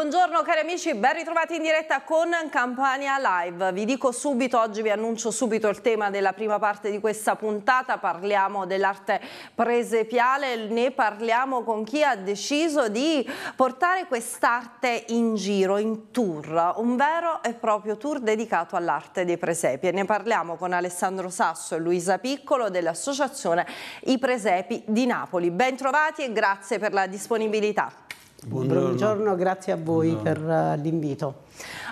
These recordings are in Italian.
Buongiorno cari amici, ben ritrovati in diretta con Campania Live. Vi dico subito, oggi vi annuncio subito il tema della prima parte di questa puntata, parliamo dell'arte presepiale, ne parliamo con chi ha deciso di portare quest'arte in giro, in tour, un vero e proprio tour dedicato all'arte dei presepi e ne parliamo con Alessandro Sasso e Luisa Piccolo dell'associazione I Presepi di Napoli. Ben trovati e grazie per la disponibilità. Buongiorno. Buongiorno, grazie a voi Buongiorno. per eh, l'invito.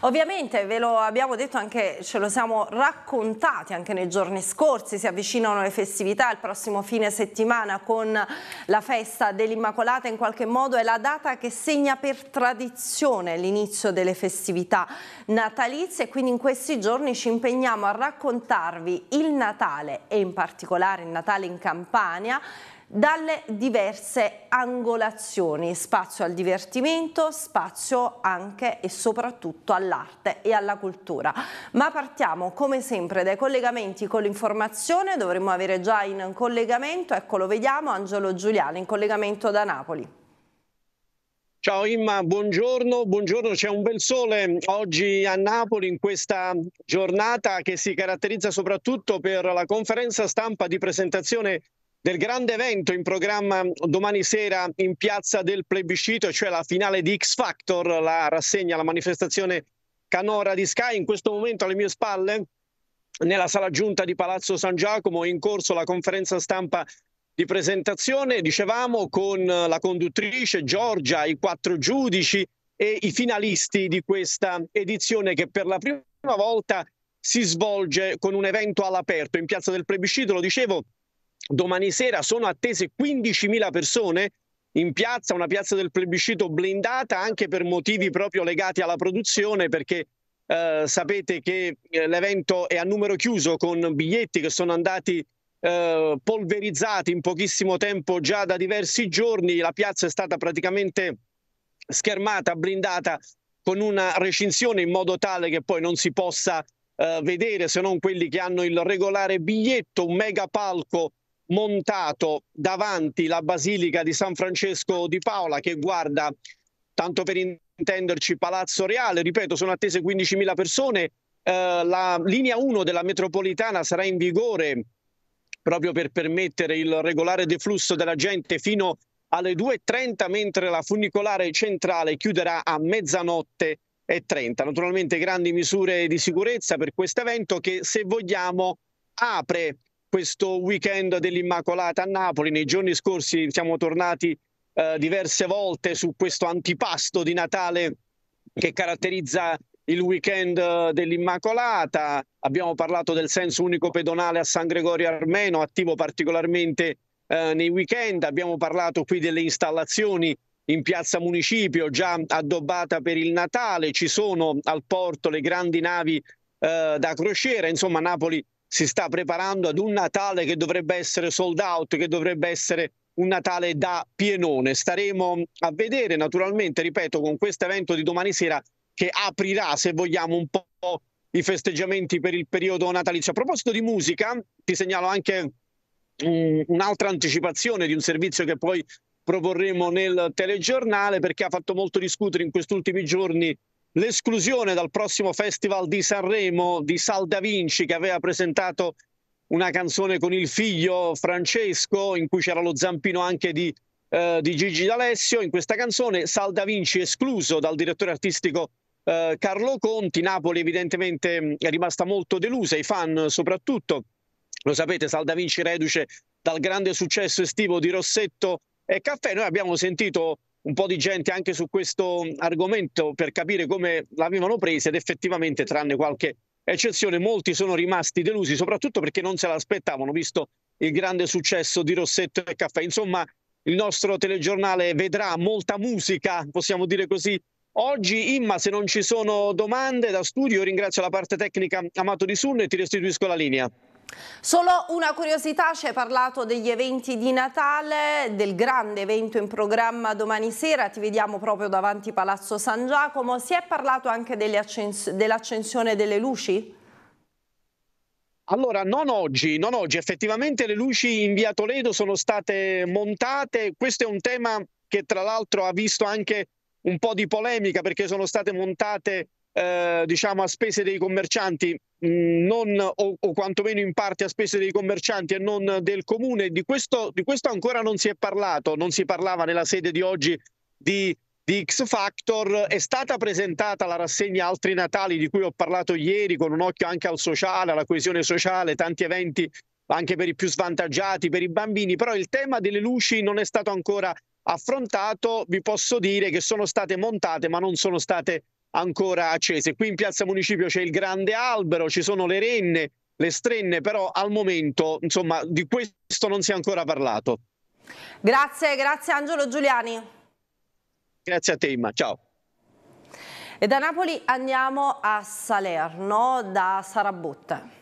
Ovviamente ve lo abbiamo detto anche, ce lo siamo raccontati anche nei giorni scorsi, si avvicinano le festività, il prossimo fine settimana con la festa dell'Immacolata in qualche modo è la data che segna per tradizione l'inizio delle festività natalizie e quindi in questi giorni ci impegniamo a raccontarvi il Natale e in particolare il Natale in Campania, dalle diverse angolazioni, spazio al divertimento, spazio anche e soprattutto all'arte e alla cultura. Ma partiamo come sempre dai collegamenti con l'informazione, dovremmo avere già in collegamento, eccolo vediamo, Angelo Giuliani in collegamento da Napoli. Ciao Imma, buongiorno, buongiorno, c'è un bel sole oggi a Napoli in questa giornata che si caratterizza soprattutto per la conferenza stampa di presentazione del grande evento in programma domani sera in piazza del plebiscito, cioè la finale di X Factor, la rassegna, la manifestazione canora di Sky. In questo momento alle mie spalle, nella sala giunta di Palazzo San Giacomo, è in corso la conferenza stampa di presentazione, dicevamo, con la conduttrice Giorgia, i quattro giudici e i finalisti di questa edizione che per la prima volta si svolge con un evento all'aperto in piazza del plebiscito, lo dicevo, Domani sera sono attese 15.000 persone in piazza, una piazza del plebiscito blindata anche per motivi proprio legati alla produzione, perché eh, sapete che eh, l'evento è a numero chiuso con biglietti che sono andati eh, polverizzati in pochissimo tempo già da diversi giorni, la piazza è stata praticamente schermata, blindata con una recinzione in modo tale che poi non si possa eh, vedere se non quelli che hanno il regolare biglietto, un mega palco montato davanti la Basilica di San Francesco di Paola che guarda, tanto per intenderci, Palazzo Reale. Ripeto, sono attese 15.000 persone. Eh, la linea 1 della metropolitana sarà in vigore proprio per permettere il regolare deflusso della gente fino alle 2.30, mentre la funicolare centrale chiuderà a mezzanotte e 30. Naturalmente grandi misure di sicurezza per questo evento che, se vogliamo, apre questo weekend dell'Immacolata a Napoli. Nei giorni scorsi siamo tornati eh, diverse volte su questo antipasto di Natale che caratterizza il weekend eh, dell'Immacolata. Abbiamo parlato del senso unico pedonale a San Gregorio Armeno, attivo particolarmente eh, nei weekend. Abbiamo parlato qui delle installazioni in piazza Municipio, già addobbata per il Natale. Ci sono al porto le grandi navi eh, da crociera. Insomma, Napoli si sta preparando ad un Natale che dovrebbe essere sold out, che dovrebbe essere un Natale da pienone. Staremo a vedere, naturalmente, ripeto, con questo evento di domani sera che aprirà, se vogliamo, un po' i festeggiamenti per il periodo natalizio. A proposito di musica, ti segnalo anche um, un'altra anticipazione di un servizio che poi proporremo nel telegiornale perché ha fatto molto discutere in questi ultimi giorni l'esclusione dal prossimo festival di Sanremo di Sal Da Vinci che aveva presentato una canzone con il figlio Francesco in cui c'era lo zampino anche di, eh, di Gigi D'Alessio. In questa canzone Sal Da Vinci escluso dal direttore artistico eh, Carlo Conti. Napoli evidentemente è rimasta molto delusa, i fan soprattutto. Lo sapete, Sal Da Vinci reduce dal grande successo estivo di Rossetto e Caffè. Noi abbiamo sentito un po' di gente anche su questo argomento per capire come l'avevano presa ed effettivamente tranne qualche eccezione molti sono rimasti delusi soprattutto perché non se l'aspettavano visto il grande successo di Rossetto e Caffè insomma il nostro telegiornale vedrà molta musica possiamo dire così oggi Imma se non ci sono domande da studio ringrazio la parte tecnica Amato Di Sunno e ti restituisco la linea Solo una curiosità, ci hai parlato degli eventi di Natale, del grande evento in programma domani sera, ti vediamo proprio davanti Palazzo San Giacomo, si è parlato anche dell'accensione dell delle luci? Allora, non oggi, non oggi, effettivamente le luci in via Toledo sono state montate, questo è un tema che tra l'altro ha visto anche un po' di polemica perché sono state montate eh, diciamo a spese dei commercianti mm, non, o, o, quantomeno in parte a spese dei commercianti e non del comune. Di questo, di questo ancora non si è parlato, non si parlava nella sede di oggi di, di, X Factor. È stata presentata la rassegna Altri Natali di cui ho parlato ieri con un occhio anche al sociale, alla coesione sociale, tanti eventi anche per i più svantaggiati, per i bambini, però il tema delle luci non è stato ancora affrontato. Vi posso dire che sono state montate ma non sono state ancora accese. Qui in piazza Municipio c'è il grande albero, ci sono le renne, le strenne, però al momento insomma, di questo non si è ancora parlato. Grazie, grazie Angelo Giuliani. Grazie a te Imma, ciao. E da Napoli andiamo a Salerno, da Sarabutte.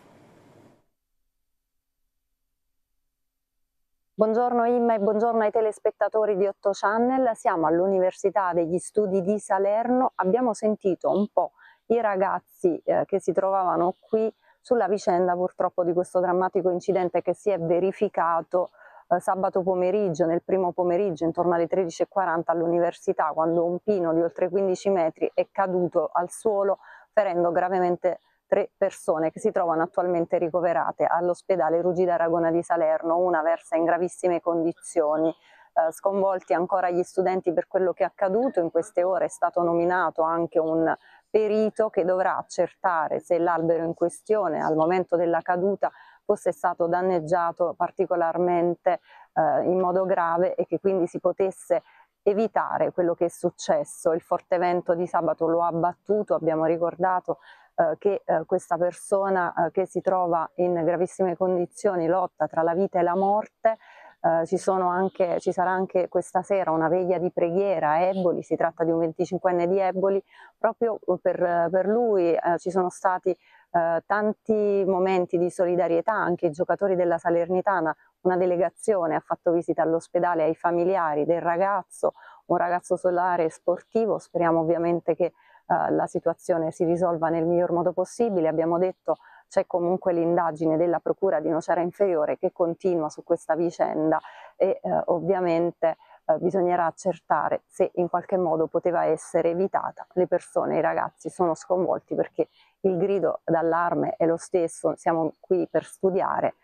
Buongiorno Imma e buongiorno ai telespettatori di 8 Channel, siamo all'Università degli Studi di Salerno, abbiamo sentito un po' i ragazzi eh, che si trovavano qui sulla vicenda purtroppo di questo drammatico incidente che si è verificato eh, sabato pomeriggio, nel primo pomeriggio intorno alle 13.40 all'università quando un pino di oltre 15 metri è caduto al suolo ferendo gravemente tre persone che si trovano attualmente ricoverate all'ospedale Ruggida Aragona di Salerno, una versa in gravissime condizioni, eh, sconvolti ancora gli studenti per quello che è accaduto, in queste ore è stato nominato anche un perito che dovrà accertare se l'albero in questione al momento della caduta fosse stato danneggiato particolarmente eh, in modo grave e che quindi si potesse evitare quello che è successo. Il forte vento di sabato lo ha abbattuto, abbiamo ricordato eh, che eh, questa persona eh, che si trova in gravissime condizioni lotta tra la vita e la morte Uh, ci, anche, ci, sarà anche questa sera una veglia di preghiera a Eboli, si tratta di un 25enne di Eboli, proprio per, per lui uh, ci sono stati uh, tanti momenti di solidarietà, anche i giocatori della Salernitana, una delegazione ha fatto visita all'ospedale ai familiari del ragazzo, un ragazzo solare e sportivo, speriamo ovviamente che eh, la situazione si risolva nel miglior modo possibile. Abbiamo detto c'è comunque l'indagine della Procura di Nocera Inferiore che continua su questa vicenda e eh, ovviamente eh, bisognerà accertare se in qualche modo poteva essere evitata. Le persone, i ragazzi sono sconvolti perché il grido d'allarme è lo stesso, siamo qui per studiare,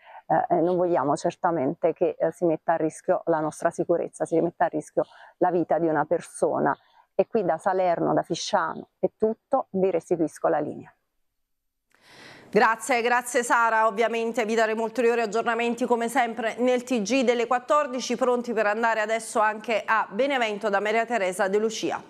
eh, non vogliamo certamente che eh, si metta a rischio la nostra sicurezza, si metta a rischio la vita di una persona e qui da Salerno, da Fisciano e tutto vi restituisco la linea. Grazie, grazie Sara. Ovviamente vi daremo ulteriori aggiornamenti come sempre nel TG delle 14, pronti per andare adesso anche a Benevento da Maria Teresa De Lucia.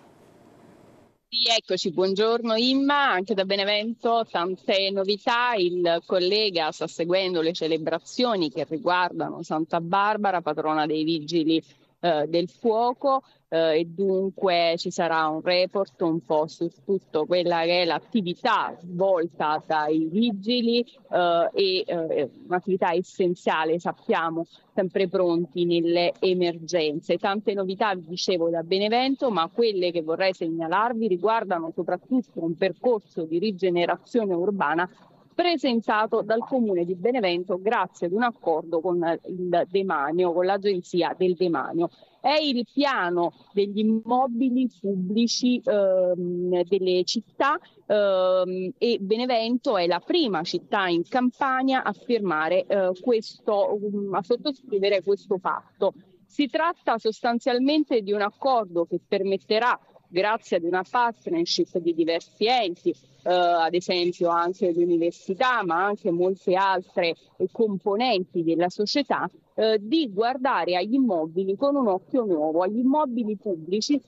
Sì, eccoci, buongiorno Imma, anche da Benevento, tante novità, il collega sta seguendo le celebrazioni che riguardano Santa Barbara, patrona dei vigili eh, del fuoco eh, e dunque ci sarà un report un po' su tutto quella che è l'attività svolta dai vigili eh, e eh, un'attività essenziale, sappiamo, sempre pronti nelle emergenze. Tante novità vi dicevo da Benevento, ma quelle che vorrei segnalarvi riguardano soprattutto un percorso di rigenerazione urbana presentato dal Comune di Benevento grazie ad un accordo con il demanio, con l'agenzia del demanio. È il piano degli immobili pubblici ehm, delle città ehm, e Benevento è la prima città in Campania a firmare eh, questo, mm, a sottoscrivere questo patto. Si tratta sostanzialmente di un accordo che permetterà grazie ad una partnership di diversi enti, eh, ad esempio anche l'università, ma anche molte altre componenti della società, eh, di guardare agli immobili con un occhio nuovo, agli immobili pubblici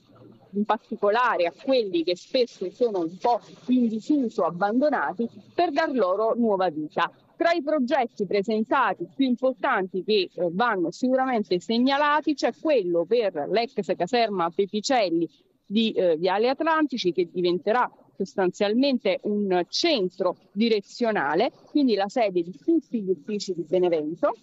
in particolare a quelli che spesso sono un po' in disuso, abbandonati, per dar loro nuova vita. Tra i progetti presentati più importanti che eh, vanno sicuramente segnalati c'è quello per l'ex caserma Pepicelli di eh, Viale Atlantici che diventerà sostanzialmente un centro direzionale, quindi la sede di tutti gli uffici di Benevento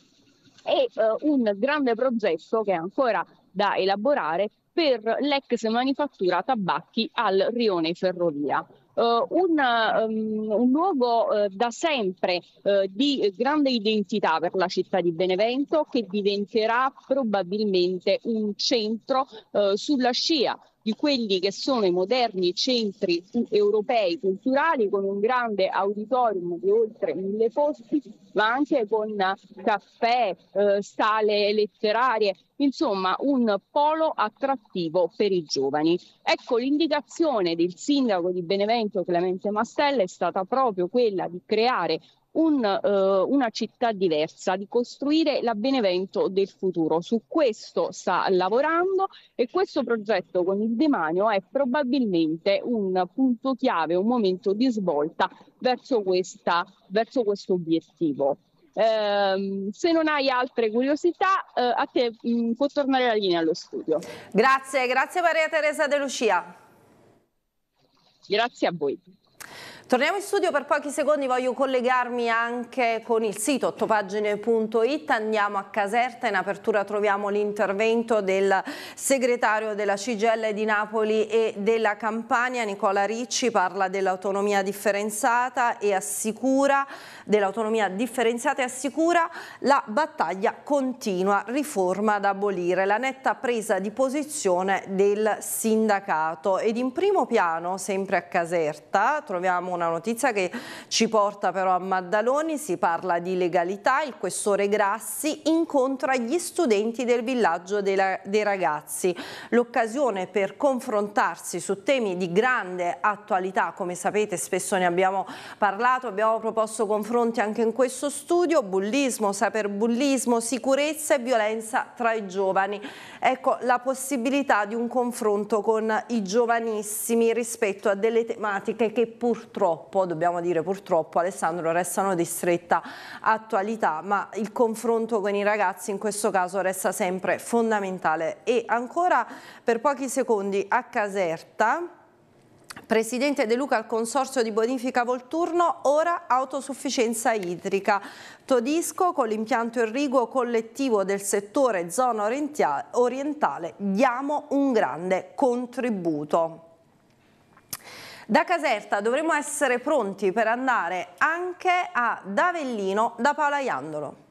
e eh, un grande progetto che è ancora da elaborare per l'ex manifattura tabacchi al rione ferrovia. Uh, un, um, un, luogo uh, da sempre uh, di grande identità per la città di Benevento che diventerà probabilmente un centro sulla scia di quelli che sono i moderni centri europei culturali con un grande auditorium di oltre mille posti, ma anche con caffè, eh, sale letterarie, insomma un polo attrattivo per i giovani. Ecco l'indicazione del sindaco di Benevento Clemente Mastella è stata proprio quella di creare un, eh, una città diversa, di costruire la Benevento del futuro. Su questo sta lavorando e questo progetto con il demanio è probabilmente un punto chiave, un momento di svolta verso, questa, verso questo obiettivo. Eh, se non hai altre curiosità, eh, a te mh, mm, può tornare la linea allo studio. Grazie, grazie Maria Teresa De Lucia. Grazie a voi. Torniamo in studio per pochi secondi, voglio collegarmi anche con il sito ottopagine.it, andiamo a Caserta, in apertura troviamo l'intervento del segretario della CGL di Napoli e della Campania, Nicola Ricci, parla dell'autonomia differenziata e assicura, dell'autonomia differenziata e assicura la battaglia continua, riforma da abolire, la netta presa di posizione del sindacato ed in primo piano, sempre a Caserta, troviamo una una notizia che ci porta però a Maddaloni, si parla di legalità, il questore Grassi incontra gli studenti del villaggio dei, ragazzi, l'occasione per confrontarsi su temi di grande attualità, come sapete spesso ne abbiamo parlato, abbiamo proposto confronti anche in questo studio, bullismo, cyberbullismo, sicurezza e violenza tra i giovani. Ecco la possibilità di un confronto con i giovanissimi rispetto a delle tematiche che purtroppo purtroppo, dobbiamo dire purtroppo, Alessandro, restano di stretta attualità, ma il confronto con i ragazzi in questo caso resta sempre fondamentale. E ancora per pochi secondi a Caserta... Presidente De Luca al Consorzio di Bonifica Volturno, ora autosufficienza idrica. Todisco con l'impianto irriguo collettivo del settore zona orientale diamo un grande contributo. Da Caserta dovremo essere pronti per andare anche ad Avellino da Paola Iandolo.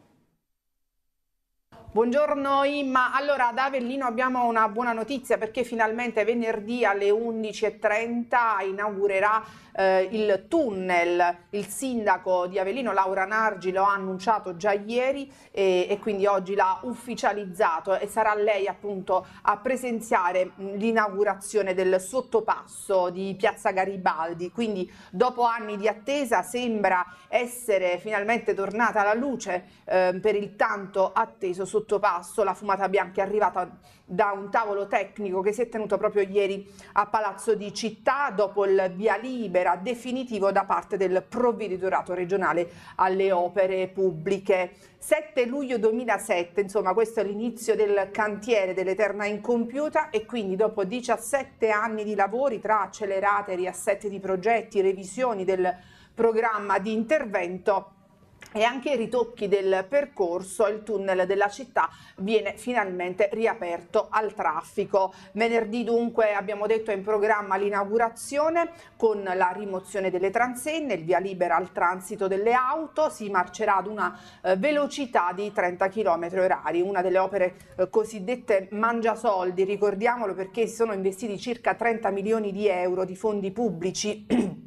Buongiorno Imma, allora da Avellino abbiamo una buona notizia perché finalmente venerdì alle 11.30 inaugurerà eh, il tunnel, il sindaco di Avellino Laura Nargi lo ha annunciato già ieri e, e quindi oggi l'ha ufficializzato e sarà lei appunto a presenziare mm, l'inaugurazione del sottopasso di Piazza Garibaldi, quindi dopo anni di attesa sembra essere finalmente tornata alla luce eh, per il tanto atteso sottopasso sottopasso, la fumata bianca è arrivata da un tavolo tecnico che si è tenuto proprio ieri a Palazzo di Città dopo il via libera definitivo da parte del provveditorato regionale alle opere pubbliche. 7 luglio 2007, insomma questo è l'inizio del cantiere dell'Eterna Incompiuta e quindi dopo 17 anni di lavori tra accelerate, riassetti di progetti, revisioni del programma di intervento, e anche i ritocchi del percorso, il tunnel della città viene finalmente riaperto al traffico. Venerdì dunque abbiamo detto è in programma l'inaugurazione con la rimozione delle transenne, il via libera al transito delle auto, si marcerà ad una eh, velocità di 30 km orari, una delle opere eh, cosiddette mangiasoldi, ricordiamolo perché si sono investiti circa 30 milioni di euro di fondi pubblici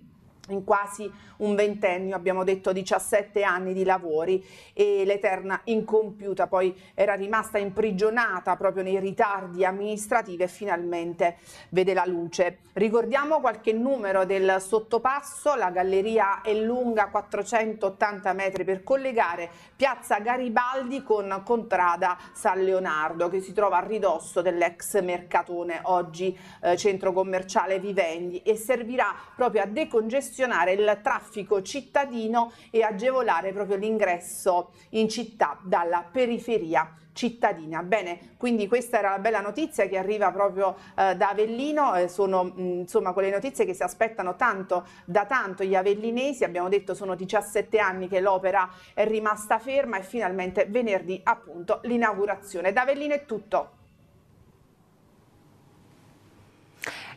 in quasi un ventennio, abbiamo detto 17 anni di lavori e l'Eterna incompiuta poi era rimasta imprigionata proprio nei ritardi amministrativi e finalmente vede la luce. Ricordiamo qualche numero del sottopasso, la galleria è lunga 480 metri per collegare Piazza Garibaldi con Contrada San Leonardo che si trova a ridosso dell'ex mercatone, oggi eh, centro commerciale Vivendi e servirà proprio a decongestionare ridimensionare il traffico cittadino e agevolare proprio l'ingresso in città dalla periferia cittadina. Bene, quindi questa era la bella notizia che arriva proprio eh, da Avellino, eh, sono mh, insomma quelle notizie che si aspettano tanto da tanto gli avellinesi, abbiamo detto sono 17 anni che l'opera è rimasta ferma e finalmente venerdì appunto l'inaugurazione. Da Avellino è tutto.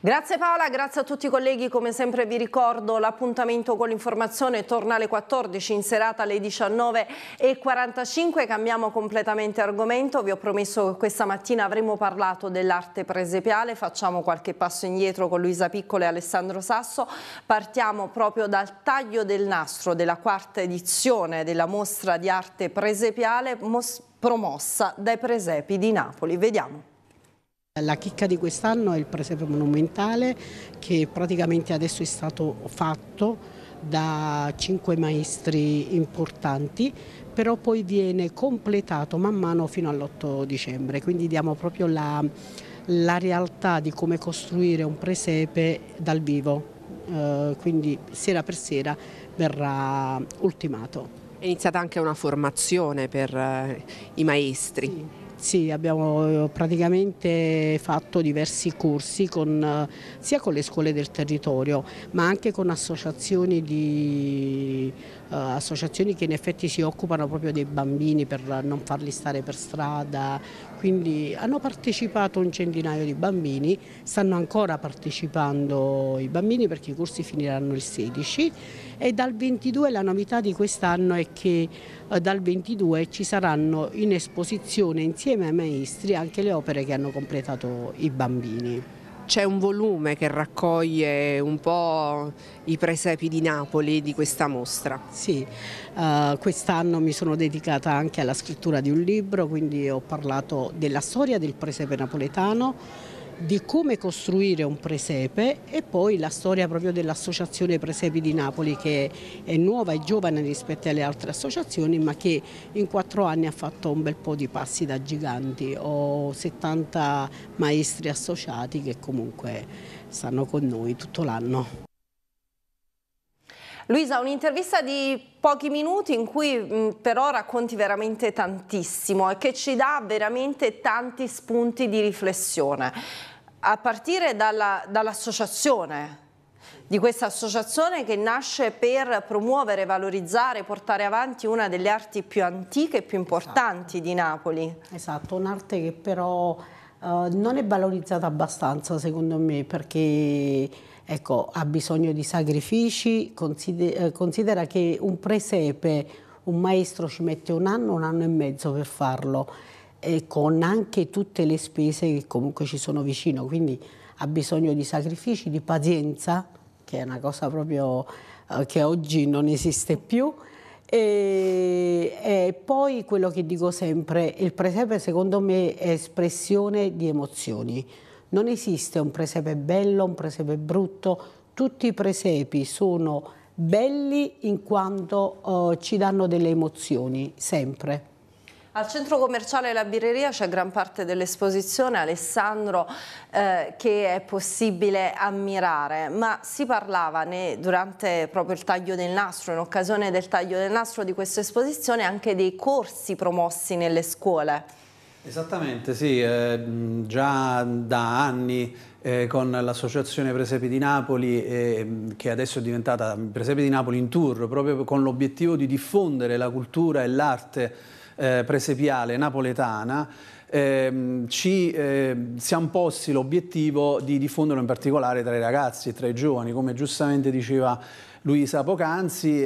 Grazie Paola, grazie a tutti i colleghi, come sempre vi ricordo l'appuntamento con l'informazione torna alle 14 in serata alle 19.45, cambiamo completamente argomento, vi ho promesso che questa mattina avremo parlato dell'arte presepiale, facciamo qualche passo indietro con Luisa Piccolo e Alessandro Sasso, partiamo proprio dal taglio del nastro della quarta edizione della mostra di arte presepiale promossa dai presepi di Napoli, vediamo. La chicca di quest'anno è il presepe monumentale che praticamente adesso è stato fatto da cinque maestri importanti, però poi viene completato man mano fino all'8 dicembre, quindi diamo proprio la, la realtà di come costruire un presepe dal vivo, eh, quindi sera per sera verrà ultimato. È iniziata anche una formazione per eh, i maestri. Sì. Sì, abbiamo eh, praticamente fatto diversi corsi con, eh, sia con le scuole del territorio ma anche con associazioni, di, eh, associazioni che in effetti si occupano proprio dei bambini per non farli stare per strada quindi hanno partecipato un centinaio di bambini, stanno ancora partecipando i bambini perché i corsi finiranno il 16 e dal 22 la novità di quest'anno è che eh, dal 22 ci saranno in esposizione insieme ai maestri anche le opere che hanno completato i bambini c'è un volume che raccoglie un po' i presepi di Napoli di questa mostra. Sì, uh, quest'anno mi sono dedicata anche alla scrittura di un libro, quindi ho parlato della storia del presepe napoletano, di come costruire un presepe e poi la storia proprio dell'Associazione Presepi di Napoli che è nuova e giovane rispetto alle altre associazioni ma che in quattro anni ha fatto un bel po' di passi da giganti. Ho 70 maestri associati che comunque stanno con noi tutto l'anno. Luisa, un'intervista di pochi minuti in cui mh, però racconti veramente tantissimo e che ci dà veramente tanti spunti di riflessione, a partire dall'associazione. di questa associazione che nasce per promuovere, valorizzare, portare avanti una delle arti più antiche e più esatto. importanti esatto. di Napoli. Esatto, un'arte che però eh, non è valorizzata abbastanza secondo me perché ecco, ha bisogno di sacrifici, eh, considera, che un presepe, un maestro ci mette un anno, un anno e mezzo per farlo, e con anche tutte le spese che comunque ci sono vicino, quindi ha bisogno di sacrifici, di pazienza, che è una cosa proprio eh, che oggi non esiste più, e, e, poi quello che dico sempre, il presepe secondo me è espressione di emozioni, non esiste un presepe bello, un presepe brutto, tutti i presepi sono belli in quanto eh, ci danno delle emozioni, sempre. Al centro commerciale La Birreria c'è gran parte dell'esposizione, Alessandro, eh, che è possibile ammirare, ma si parlava ne, durante proprio il taglio del nastro, in occasione del taglio del nastro di questa esposizione, anche dei corsi promossi nelle scuole. Esattamente, sì, eh, già da anni eh, con l'associazione Presepi di Napoli eh, che adesso è diventata Presepi di Napoli in tour proprio con l'obiettivo di diffondere la cultura e l'arte eh, presepiale napoletana eh, ci eh, siamo posti l'obiettivo di diffonderlo in particolare tra i ragazzi e tra i giovani, come giustamente diceva Luisa poc'anzi,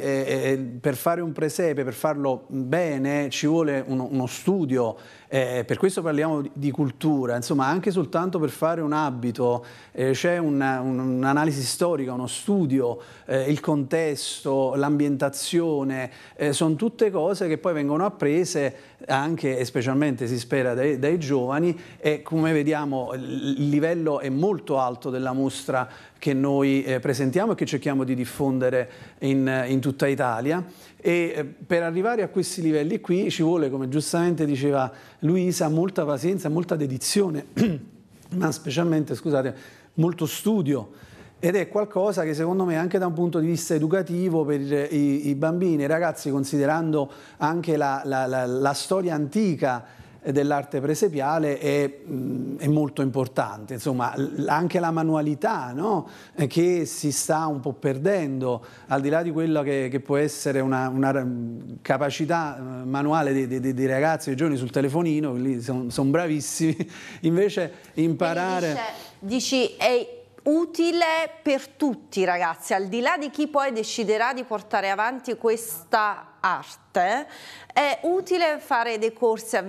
per fare un presepe, per farlo bene, ci vuole uno, uno studio, eh, per questo parliamo di, di, cultura, insomma anche soltanto per fare un abito eh, c'è un'analisi un, un storica, uno studio, eh, il contesto, l'ambientazione, eh, sono tutte cose che poi vengono apprese anche e specialmente si spera dai, dai giovani e come vediamo il livello è molto alto della mostra che noi eh, presentiamo e che cerchiamo di diffondere vivere in, in tutta Italia e eh, per arrivare a questi livelli qui ci vuole, come giustamente diceva Luisa, molta pazienza, molta dedizione, ma specialmente, scusate, molto studio ed è qualcosa che secondo me anche da un punto di vista educativo per i, i bambini e i ragazzi, considerando anche la, la, la, la storia antica, eh, dell'arte presepiale è, mm, è, molto importante, insomma anche la manualità no? Eh, che si sta un po' perdendo, al di là di quella che, che può essere una, una mm, capacità eh, manuale dei, dei, dei ragazzi dei giovani sul telefonino, lì sono son bravissimi, invece imparare... Dice, dici, ehi utile per tutti ragazzi, al di là di chi poi deciderà di portare avanti questa arte, è utile fare dei corsi, all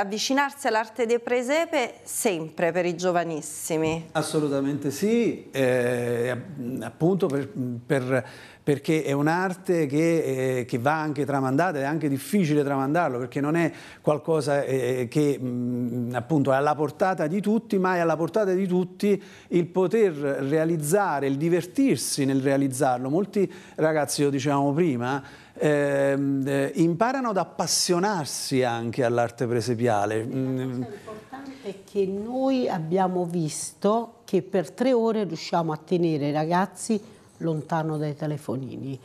avvicinarsi all'arte dei presepe sempre per i giovanissimi? Assolutamente sì, eh, mm, appunto per, per perché è un'arte che, eh, che, va anche tramandata ed è anche difficile tramandarlo perché non è qualcosa eh, eh che mh, mm, appunto è alla portata di tutti, ma è alla portata di tutti il poter realizzare, il divertirsi nel realizzarlo. Molti ragazzi, lo dicevamo prima, ehm, eh, imparano ad appassionarsi anche all'arte presepiale. La cosa mm. importante è che noi abbiamo visto che per tre ore riusciamo a tenere i ragazzi lontano dai telefonini.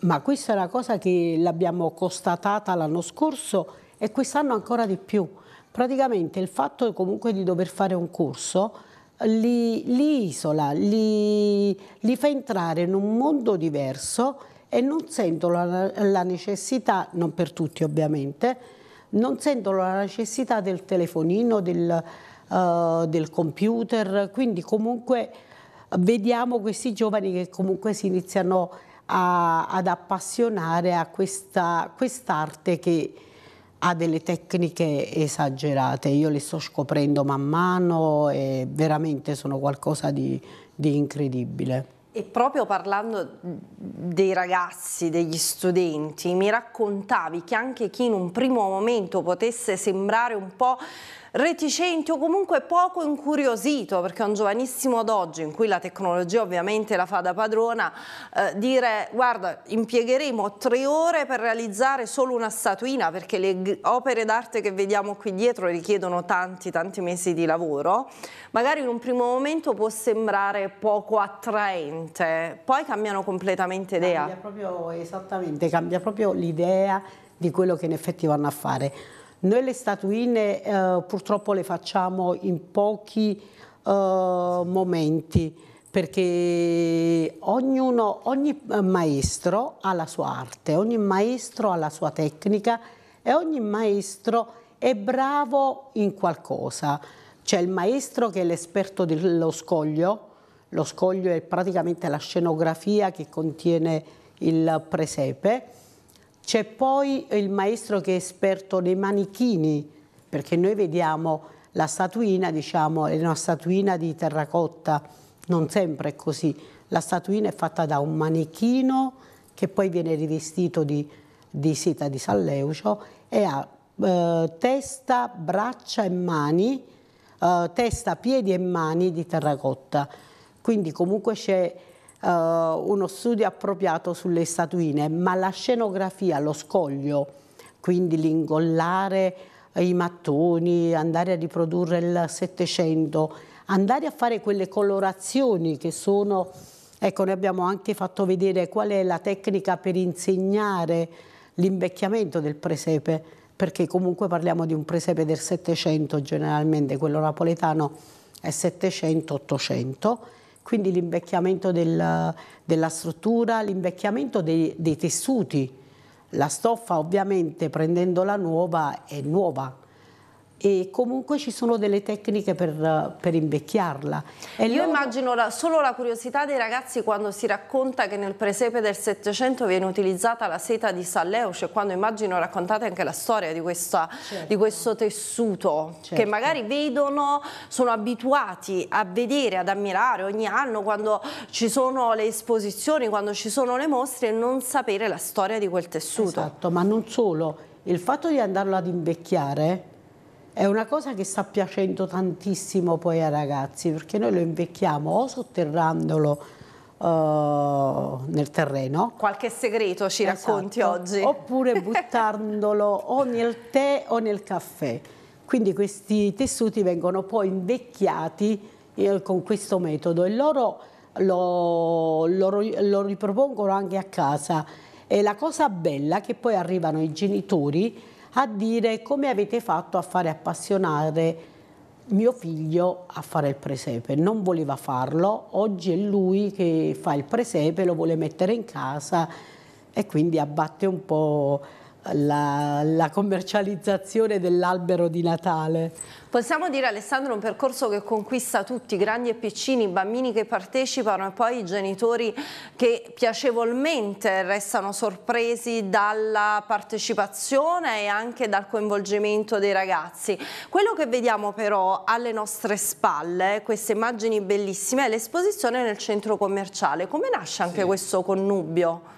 Ma questa è una cosa che l'abbiamo constatata l'anno scorso e quest'anno ancora di più. Praticamente il fatto comunque di dover fare un corso li, li isola, li, li, fa entrare in un mondo diverso e non sentono la, la necessità, non per tutti ovviamente, non sentono la necessità del telefonino, del, uh, del computer, quindi comunque vediamo questi giovani che comunque si iniziano a, ad appassionare a questa quest'arte che ha delle tecniche esagerate, io le sto scoprendo man mano e veramente sono qualcosa di, di incredibile. E proprio parlando dei ragazzi, degli studenti, mi raccontavi che anche chi in un primo momento potesse sembrare un po' reticenti o comunque poco incuriosito, perché è un giovanissimo ad oggi in cui la tecnologia ovviamente la fa da padrona, eh, dire guarda impiegheremo tre ore per realizzare solo una statuina perché le opere d'arte che vediamo qui dietro richiedono tanti tanti mesi di lavoro, magari in un primo momento può sembrare poco attraente, poi cambiano completamente idea. Cambia proprio, esattamente, cambia proprio l'idea di quello che in effetti vanno a fare. Noi le statuine eh, purtroppo le facciamo in pochi eh, momenti perché ognuno, ogni maestro ha la sua arte, ogni maestro ha la sua tecnica e ogni maestro è bravo in qualcosa. C'è il maestro che è l'esperto dello scoglio, lo scoglio è praticamente la scenografia che contiene il presepe, c'è poi il maestro che è esperto nei manichini, perché noi vediamo la statuina, diciamo, è una statuina di terracotta, non sempre è così. La statuina è fatta da un manichino che poi viene rivestito di, di seta di Salleucio e ha eh, testa, braccia e mani, eh, testa, piedi e mani di terracotta. Quindi comunque c'è eh, uno studio appropriato sulle statuine, ma la scenografia, lo scoglio, quindi l'ingollare i mattoni, andare a riprodurre il Settecento, andare a fare quelle colorazioni che sono... Ecco, noi abbiamo anche fatto vedere qual è la tecnica per insegnare l'invecchiamento del presepe, perché comunque parliamo di un presepe del Settecento, generalmente quello napoletano è Settecento, Ottocento quindi l'invecchiamento del, della struttura, l'invecchiamento dei, dei tessuti. La stoffa ovviamente prendendola nuova è nuova, e comunque ci sono delle tecniche per, per invecchiarla. E Io loro... immagino la, solo la curiosità dei ragazzi quando si racconta che nel presepe del Settecento viene utilizzata la seta di cioè quando immagino raccontate anche la storia di, questa, certo. di questo tessuto, certo. che magari vedono, sono abituati a vedere, ad ammirare ogni anno quando ci sono le esposizioni, quando ci sono le mostre e non sapere la storia di quel tessuto. Esatto, ma non solo, il fatto di andarlo ad invecchiare è una cosa che sta piacendo tantissimo poi ai ragazzi perché noi lo invecchiamo o sotterrandolo Uh, nel terreno. Qualche segreto ci esatto. racconti oggi. Oppure buttandolo o nel tè o nel caffè. Quindi questi tessuti vengono poi invecchiati eh, con questo metodo e loro lo, lo, lo, ripropongono anche a casa. E la cosa bella è che poi arrivano i genitori a dire come avete fatto a fare appassionare mio figlio a fare il presepe. Non voleva farlo, oggi è lui che fa il presepe, lo vuole mettere in casa e quindi abbatte un po' la, la commercializzazione dell'albero di Natale. Possiamo dire Alessandro un percorso che conquista tutti, grandi e piccini, i bambini che partecipano e poi i genitori che piacevolmente restano sorpresi dalla partecipazione e anche dal coinvolgimento dei ragazzi. Quello che vediamo però alle nostre spalle, queste immagini bellissime, è l'esposizione nel centro commerciale. Come nasce anche sì. questo connubio?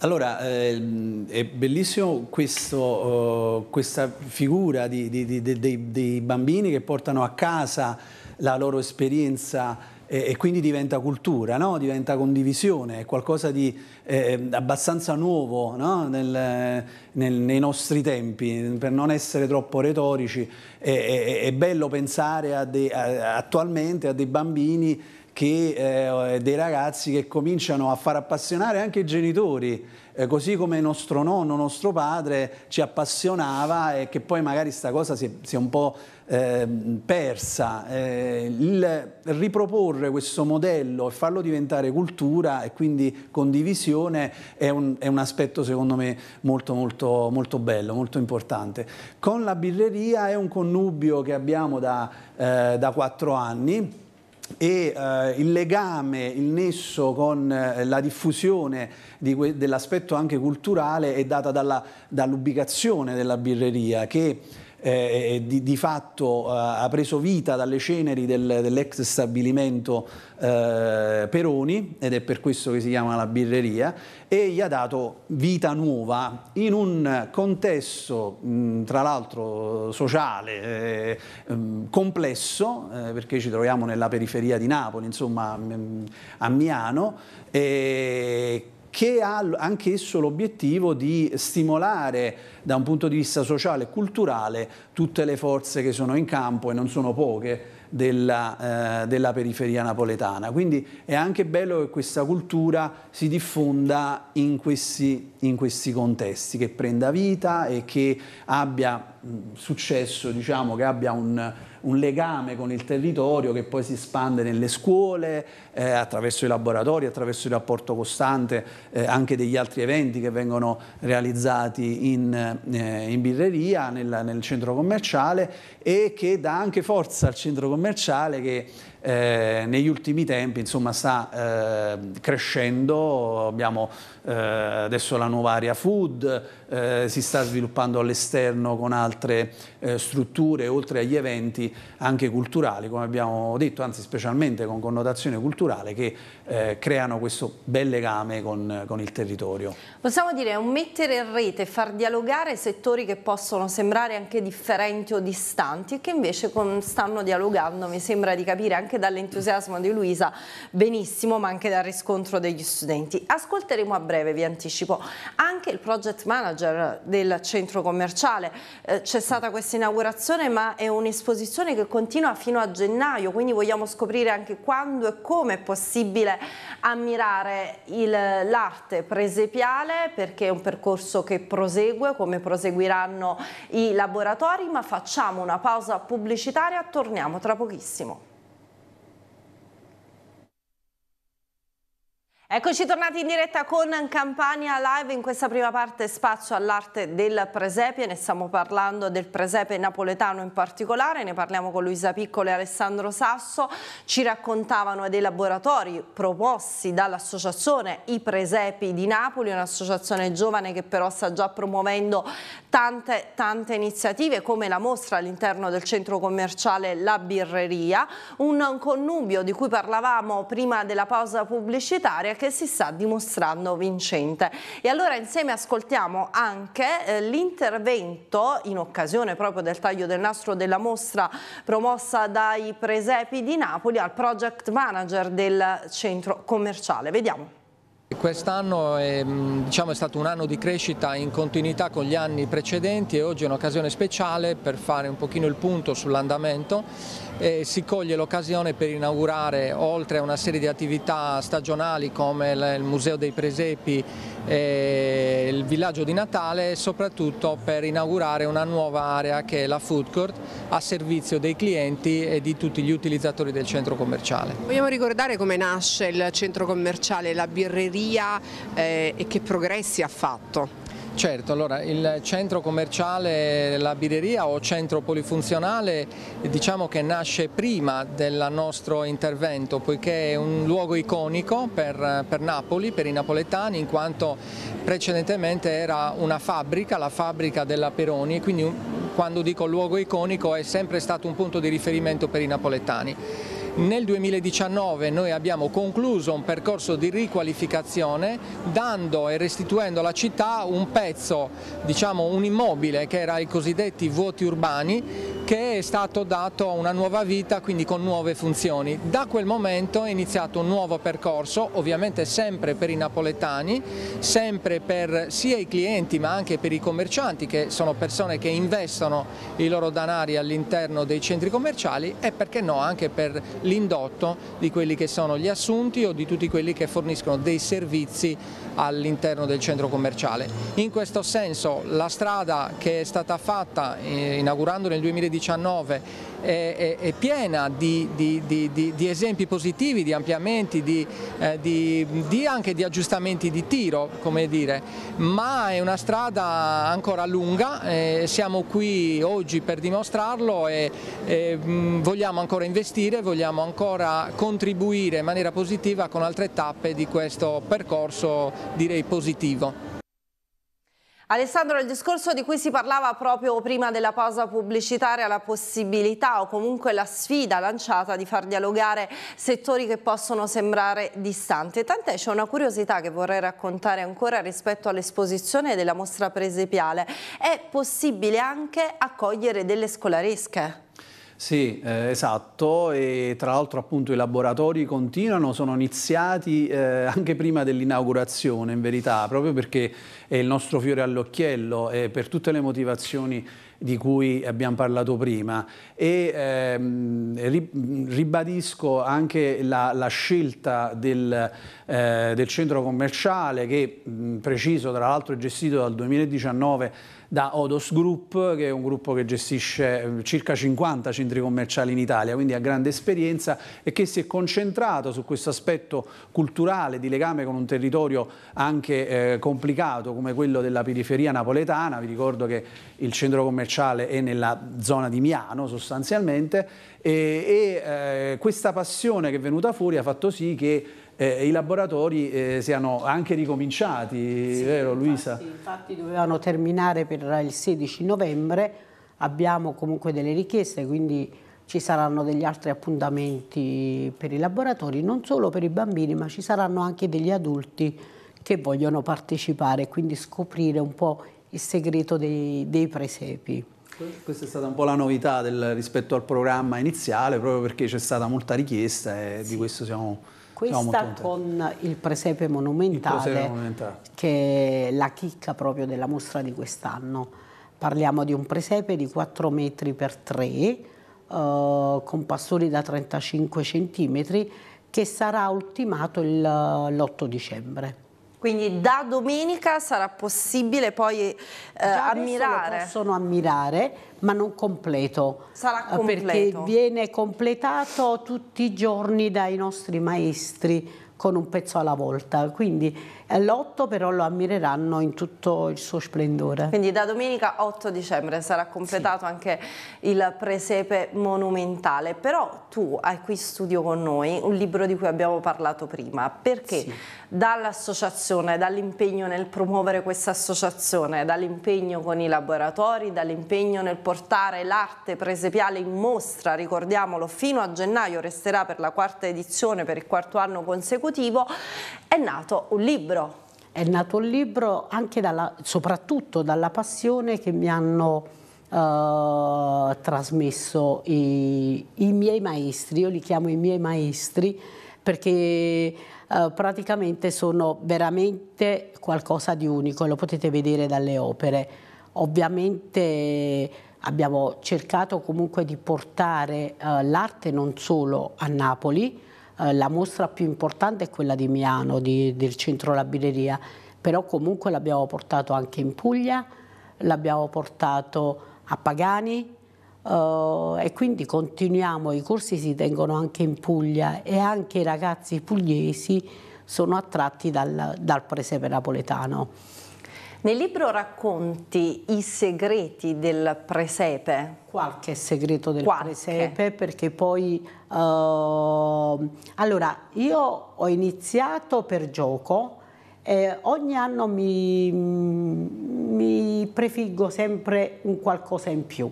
Allora, ehm, è bellissimo questo, uh, questa figura di, di, di, dei, dei bambini che portano a casa la loro esperienza e, quindi diventa cultura, no? diventa condivisione, è qualcosa di eh, abbastanza nuovo no? nel, nel, nei nostri tempi, per non essere troppo retorici, è, è, è bello pensare a dei, a, attualmente a dei bambini che, eh, dei ragazzi che cominciano a far appassionare anche i genitori, eh, così come nostro nonno, nostro padre ci appassionava e che poi magari sta cosa si è, si è un po' ehm, eh, persa. il riproporre questo modello e farlo diventare cultura e quindi condivisione è un, è un aspetto secondo me molto, molto, molto bello, molto importante. Con la birreria è un connubio che abbiamo da, eh, da 4 anni e eh, il legame, il nesso con eh, la diffusione dell'aspetto anche culturale è data dalla, dall'ubicazione della birreria che eh, di, di, fatto eh, ha preso vita dalle ceneri del, dell'ex stabilimento eh, Peroni ed è per questo che si chiama la birreria e gli ha dato vita nuova in un contesto mh, tra l'altro sociale eh, mh, complesso eh, perché ci troviamo nella periferia di Napoli insomma mh, a Miano che ha anch'esso l'obiettivo di stimolare da un punto di vista sociale e culturale tutte le forze che sono in campo e non sono poche della, eh, della, periferia napoletana. Quindi è anche bello che questa cultura si diffonda in questi, in questi contesti, che prenda vita e che abbia successo, diciamo, che abbia un un legame con il territorio che poi si espande nelle scuole, eh, attraverso i laboratori, attraverso il rapporto costante eh, anche degli altri eventi che vengono realizzati in, eh, in birreria, nel, nel, centro commerciale e che dà anche forza al centro commerciale che eh, negli ultimi tempi insomma, sta eh, crescendo, abbiamo eh, adesso la nuova area food, eh, si sta sviluppando all'esterno con altre eh, strutture, oltre agli eventi anche culturali, come abbiamo detto, anzi specialmente con connotazione culturale, che eh, creano questo bel legame con, con il territorio. Possiamo dire un mettere in rete, far dialogare settori che possono sembrare anche differenti o distanti e che invece con, stanno dialogando, mi sembra di capire anche dall'entusiasmo di Luisa benissimo, ma anche dal riscontro degli studenti. Ascolteremo a breve, vi anticipo, anche il project manager manager del centro commerciale. Eh, c'è stata questa inaugurazione ma è un'esposizione che continua fino a gennaio, quindi vogliamo scoprire anche quando e come è possibile ammirare l'arte presepiale perché è un percorso che prosegue, come proseguiranno i laboratori, ma facciamo una pausa pubblicitaria, torniamo tra pochissimo. Eccoci tornati in diretta con Campania Live, in questa prima parte spazio all'arte del presepe, ne stiamo parlando del presepe napoletano in particolare, ne parliamo con Luisa Piccolo e Alessandro Sasso, ci raccontavano dei laboratori proposti dall'associazione I Presepi di Napoli, un'associazione giovane che però sta già promuovendo tante, tante iniziative come la mostra all'interno del centro commerciale La Birreria, un connubio di cui parlavamo prima della pausa pubblicitaria che si sta dimostrando vincente. E allora insieme ascoltiamo anche eh, l'intervento in occasione proprio del taglio del nastro della mostra promossa dai presepi di Napoli al project manager del centro commerciale. Vediamo. Quest'anno è, mm, diciamo, è, stato un anno di crescita in continuità con gli anni precedenti e oggi è un'occasione speciale per fare un pochino il punto sull'andamento e eh, si coglie l'occasione per inaugurare oltre a una serie di attività stagionali come il Museo dei Presepi e il Villaggio di Natale soprattutto per inaugurare una nuova area che è la food court a servizio dei clienti e di tutti gli utilizzatori del centro commerciale. Vogliamo ricordare come nasce il centro commerciale, la birreria eh, e che progressi ha fatto? Certo, allora il centro commerciale, la birreria o centro polifunzionale diciamo che nasce prima del nostro intervento poiché è un luogo iconico per, per, Napoli, per i napoletani in quanto precedentemente era una fabbrica, la fabbrica della Peroni quindi quando dico luogo iconico è sempre stato un punto di riferimento per i napoletani. Nel 2019 noi abbiamo concluso un percorso di riqualificazione dando e restituendo alla città un pezzo, diciamo un immobile che era i cosiddetti vuoti urbani che è stato dato una nuova vita, quindi con nuove funzioni. Da quel momento è iniziato un nuovo percorso, ovviamente sempre per i napoletani, sempre per sia i clienti ma anche per i commercianti che sono persone che investono i loro danari all'interno dei centri commerciali e perché no anche per l'indotto di quelli che sono gli assunti o di tutti quelli che forniscono dei servizi all'interno del centro commerciale. In questo senso la strada che è stata fatta eh, inaugurando nel 2010 è, è, è piena di, di, di, di, esempi positivi, di ampliamenti, eh, anche di aggiustamenti di tiro, come dire, ma è una strada ancora lunga, eh, siamo qui oggi per dimostrarlo e, e mm, vogliamo ancora investire, vogliamo ancora contribuire in maniera positiva con altre tappe di questo percorso direi positivo. Alessandro, il discorso di cui si parlava proprio prima della pausa pubblicitaria, la possibilità o comunque la sfida lanciata di far dialogare settori che possono sembrare distanti. Tant'è c'è una curiosità che vorrei raccontare ancora rispetto all'esposizione della mostra presepiale. È possibile anche accogliere delle scolaresche? Sì, eh, esatto, e tra l'altro appunto i laboratori continuano, sono iniziati eh, anche prima dell'inaugurazione in verità, proprio perché è il nostro fiore all'occhiello e eh, per tutte le motivazioni di cui abbiamo parlato prima e ehm, ribadisco anche la, la scelta del, eh, del, centro commerciale che mh, preciso tra l'altro è gestito dal 2019 da Odos Group, che è un gruppo che gestisce eh, circa 50 centri commerciali in Italia, quindi ha grande esperienza e che si è concentrato su questo aspetto culturale di legame con un territorio anche eh, complicato come quello della periferia napoletana. Vi ricordo che il centro commerciale è nella zona di Miano sostanzialmente e, e eh, questa passione che è venuta fuori ha fatto sì che eh, i laboratori eh, siano anche ricominciati, sì, vero infatti, Luisa? Infatti dovevano terminare per il 16 novembre, abbiamo comunque delle richieste, quindi ci saranno degli altri appuntamenti per i laboratori, non solo per i bambini, ma ci saranno anche degli adulti che vogliono partecipare, quindi scoprire un po' il segreto dei, dei presepi. Questa è stata un po' la novità del, rispetto al programma iniziale, proprio perché c'è stata molta richiesta e sì. di questo siamo questa con il presepe, monumentale, il presepe monumentale, che è la chicca proprio della mostra di quest'anno. Parliamo di un presepe di 4 metri per 3, eh, con pastori da 35 centimetri, che sarà ultimato l'8 eh, dicembre. Quindi da domenica sarà possibile poi eh, Già ammirare. Lo possono ammirare, ma non completo. Sarà eh, completo. Perché viene completato tutti i giorni dai nostri maestri con un pezzo alla volta. Quindi l'otto però lo ammireranno in tutto il suo splendore. Quindi da domenica 8 dicembre sarà completato sì. anche il presepe monumentale, però tu hai qui studio con noi un libro di cui abbiamo parlato prima, perché sì. dall'associazione, dall'impegno nel promuovere questa associazione, dall'impegno con i laboratori, dall'impegno nel portare l'arte presepiale in mostra, ricordiamolo, fino a gennaio resterà per la quarta edizione, per il quarto anno consecutivo, è nato un libro libro? È nato il libro anche dalla, soprattutto dalla passione che mi hanno eh, trasmesso i, i, miei maestri, io li chiamo i miei maestri perché eh, praticamente sono veramente qualcosa di unico, e lo potete vedere dalle opere. Ovviamente abbiamo cercato comunque di portare eh, l'arte non solo a Napoli, eh, la mostra più importante è quella di Miano, di, del centro labineria, però comunque l'abbiamo portato anche in Puglia, l'abbiamo portato a Pagani eh, e quindi continuiamo, i corsi si tengono anche in Puglia e anche i ragazzi pugliesi sono attratti dal, dal presepe napoletano. Nel libro racconti i segreti del presepe. Qualche segreto del Qualche. presepe perché poi... Uh, allora, io ho iniziato per gioco e ogni anno mi, mi, prefiggo sempre un qualcosa in più.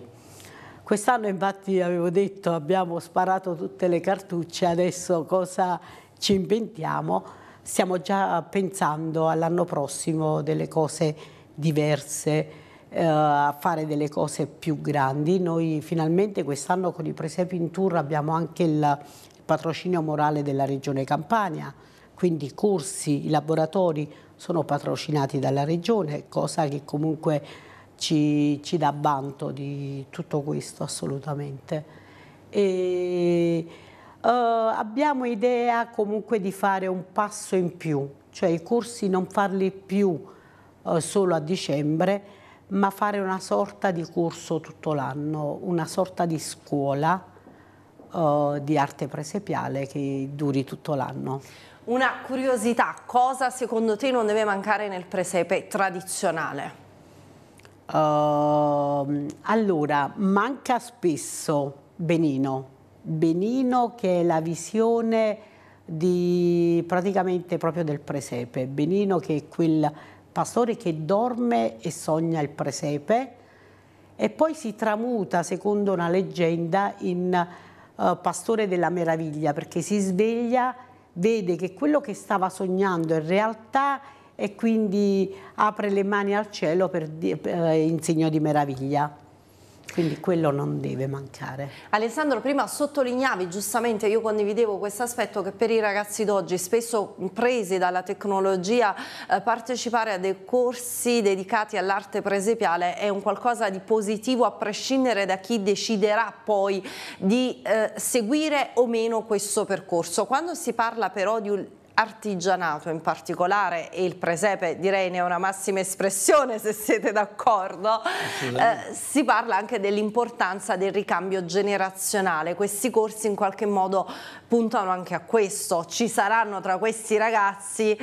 Quest'anno infatti avevo detto abbiamo sparato tutte le cartucce, adesso cosa ci inventiamo? stiamo già pensando all'anno prossimo delle cose diverse, eh, a fare delle cose più grandi. Noi finalmente quest'anno con i presepi in tour abbiamo anche il patrocinio morale della Regione Campania, quindi i corsi, i laboratori sono patrocinati dalla Regione, cosa che comunque ci, ci dà vanto di tutto questo assolutamente. E eh, abbiamo idea comunque di fare un passo in più, cioè i corsi non farli più eh, solo a dicembre, ma fare una sorta di corso tutto l'anno, una sorta di scuola uh, di arte presepiale che duri tutto l'anno. Una curiosità, cosa secondo te non deve mancare nel presepe tradizionale? Uh, allora, manca spesso Benino, Benino che è la visione di, praticamente proprio del presepe. Benino che è quel pastore che dorme e sogna il presepe e poi si tramuta, secondo una leggenda, in uh, pastore della meraviglia perché si sveglia, vede che quello che stava sognando è realtà e quindi apre le mani al cielo per, uh, in segno di meraviglia. Quindi quello non deve mancare. Alessandro, prima sottolineavi giustamente, io condividevo questo aspetto che per i ragazzi d'oggi, spesso presi dalla tecnologia, eh, partecipare a dei corsi dedicati all'arte presepiale è un qualcosa di positivo a prescindere da chi deciderà poi di eh, seguire o meno questo percorso. Quando si parla però di un artigianato in particolare e il presepe direi ne è una massima espressione se siete d'accordo eh, si parla anche dell'importanza del ricambio generazionale questi corsi in qualche modo puntano anche a questo ci saranno tra questi ragazzi eh,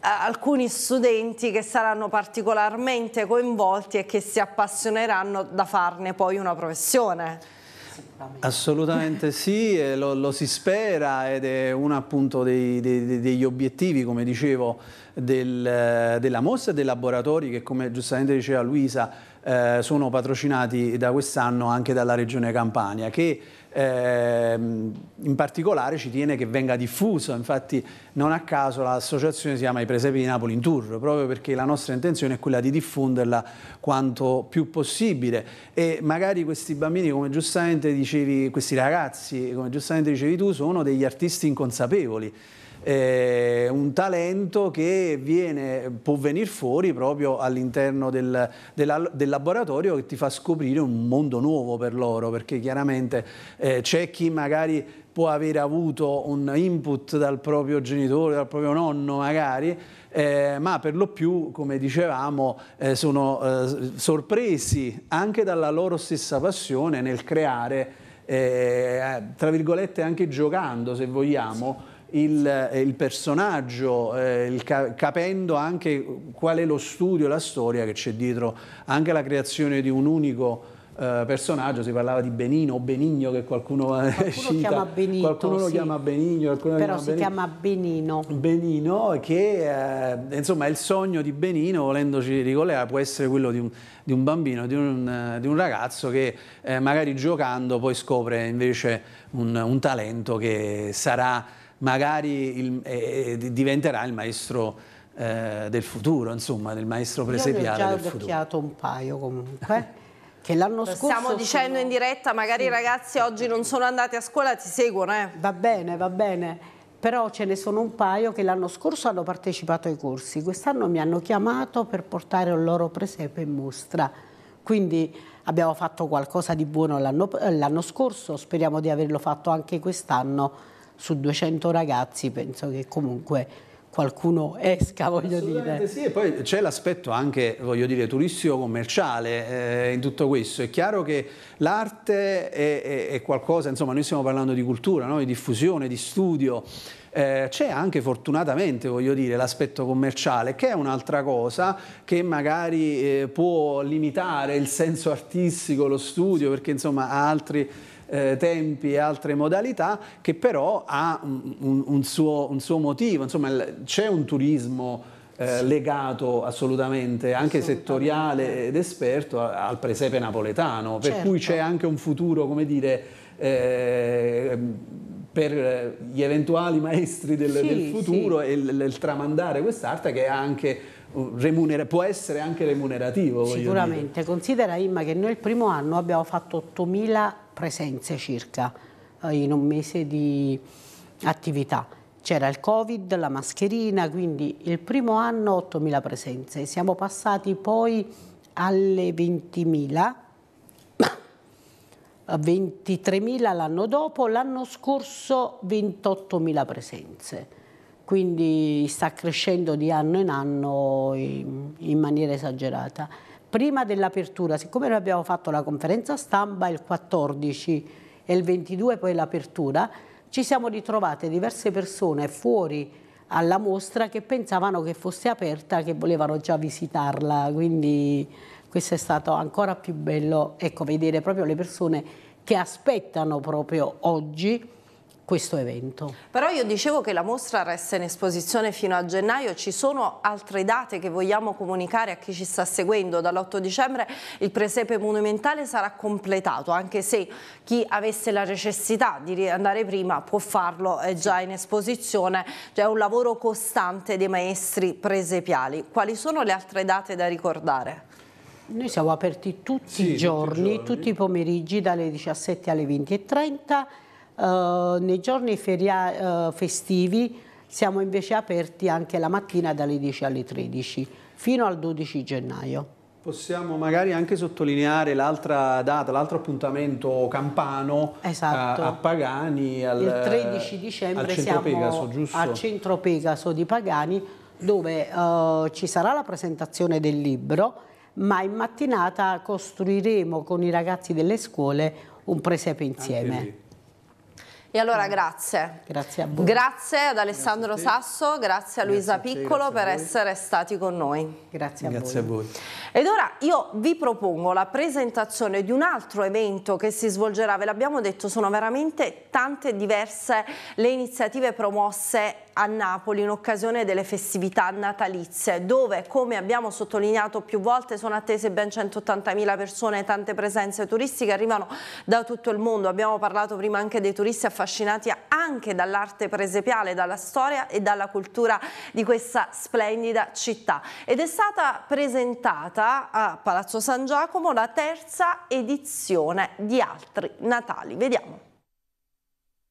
alcuni studenti che saranno particolarmente coinvolti e che si appassioneranno da farne poi una professione Assolutamente sì, lo, lo, si spera ed è uno appunto dei, dei, degli obiettivi, come dicevo, del, della mostra e dei laboratori che, come giustamente diceva Luisa, eh, sono patrocinati da quest'anno anche dalla Regione Campania, che eh, in particolare ci tiene che venga diffuso, infatti non a caso l'associazione si chiama I Presepi di Napoli in Tour, proprio perché la nostra intenzione è quella di diffonderla quanto più possibile e magari questi bambini, come giustamente dicevi, questi ragazzi, come giustamente dicevi tu, sono degli artisti inconsapevoli eh, un talento che viene, può venire fuori proprio all'interno del, del, del, laboratorio che ti fa scoprire un mondo nuovo per loro, perché chiaramente eh, c'è chi magari può aver avuto un input dal proprio genitore, dal proprio nonno magari, eh, ma per lo più, come dicevamo, eh, sono eh, sorpresi anche dalla loro stessa passione nel creare, eh, tra virgolette anche giocando se vogliamo, il, eh, il personaggio, eh, il ca capendo anche qual è lo studio, la storia che c'è dietro anche la creazione di un unico eh, personaggio, si parlava di Benino o Benigno che qualcuno, qualcuno cita, chiama Benito, qualcuno lo sì. chiama Benigno, qualcuno però chiama si Benigno. chiama Benino. Benino che eh, insomma il sogno di Benino, volendoci ricollegare, può essere quello di un, di un bambino, di un, di un, ragazzo che eh, magari giocando poi scopre invece un, un talento che sarà magari il, eh, eh diventerà il maestro eh, del futuro, insomma, del maestro presepiale del futuro. Io ho già un paio comunque. che l'anno scorso stiamo dicendo sono... in diretta magari i ragazzi oggi non sono andati a scuola ti seguono eh. va bene va bene però ce ne sono un paio che l'anno scorso hanno partecipato ai corsi quest'anno mi hanno chiamato per portare il loro presepe in mostra quindi abbiamo fatto qualcosa di buono l'anno eh, scorso speriamo di averlo fatto anche quest'anno su 200 ragazzi penso che comunque qualcuno esca, voglio dire. Sì, e poi c'è l'aspetto anche, voglio dire, turistico-commerciale eh, in tutto questo. È chiaro che l'arte è, è, è, qualcosa, insomma, noi stiamo parlando di cultura, no? di diffusione, di studio. Eh, c'è anche fortunatamente, voglio dire, l'aspetto commerciale, che è un'altra cosa che magari eh, può limitare il senso artistico, lo studio, perché insomma ha altri eh, tempi e altre modalità, che però ha un, un, un, suo, un suo, motivo, insomma c'è un turismo eh, legato assolutamente, anche settoriale ed esperto, al presepe napoletano, per certo. cui c'è anche un futuro, come dire... Eh, per gli eventuali maestri del, sì, del futuro sì. e il, il tramandare quest'arte che ha anche remunera- può essere anche remunerativo. Sicuramente, considera Imma che noi il primo anno abbiamo fatto 8.000 presenze circa eh, in un mese di attività. C'era il Covid, la mascherina, quindi il primo anno 8.000 presenze. Siamo passati poi alle 20.000, 23.000 l'anno dopo, l'anno scorso 28.000 presenze quindi sta crescendo di anno in anno in, in maniera esagerata. Prima dell'apertura, siccome noi abbiamo fatto la conferenza stampa il 14 e il 22 poi l'apertura, ci siamo ritrovate diverse persone fuori alla mostra che pensavano che fosse aperta, che volevano già visitarla, quindi questo è stato ancora più bello, ecco, vedere proprio le persone che aspettano proprio oggi questo evento. Però io dicevo che la mostra resta in esposizione fino a gennaio, ci sono altre date che vogliamo comunicare a chi ci sta seguendo, dall'8 dicembre il presepe monumentale sarà completato, anche se chi avesse la necessità di andare prima può farlo, è già in esposizione, cioè è un lavoro costante dei maestri presepiali. Quali sono le altre date da ricordare? Noi siamo aperti tutti, sì, i, giorni, tutti i giorni, tutti i pomeriggi dalle 17 alle 20.30 eh, nei giorni feria, eh, festivi siamo invece aperti anche la mattina dalle 10 alle 13 fino al 12 gennaio. Possiamo magari anche sottolineare l'altra data, l'altro appuntamento campano esatto. a, eh, a, Pagani. Al, Il 13 dicembre al siamo Pegaso, al centro Pegaso di Pagani dove eh, ci sarà la presentazione del libro ma in mattinata costruiremo con i ragazzi delle scuole un presepe insieme. E allora grazie. Grazie a voi. Grazie ad Alessandro grazie Sasso, grazie a Luisa grazie Piccolo te, per essere stati con noi. Grazie, a, grazie voi. a voi. Ed ora io vi propongo la presentazione di un altro evento che si svolgerà, ve l'abbiamo detto, sono veramente tante diverse le iniziative promosse a Napoli in occasione delle festività natalizie, dove, come abbiamo sottolineato più volte, sono attese ben 180.000 persone, tante presenze turistiche arrivano da tutto il mondo. Abbiamo parlato prima anche dei turisti affascinati anche dall'arte presepiale, dalla storia e dalla cultura di questa splendida città. Ed è stata presentata a Palazzo San Giacomo la terza edizione di Altri Natali. Vediamo.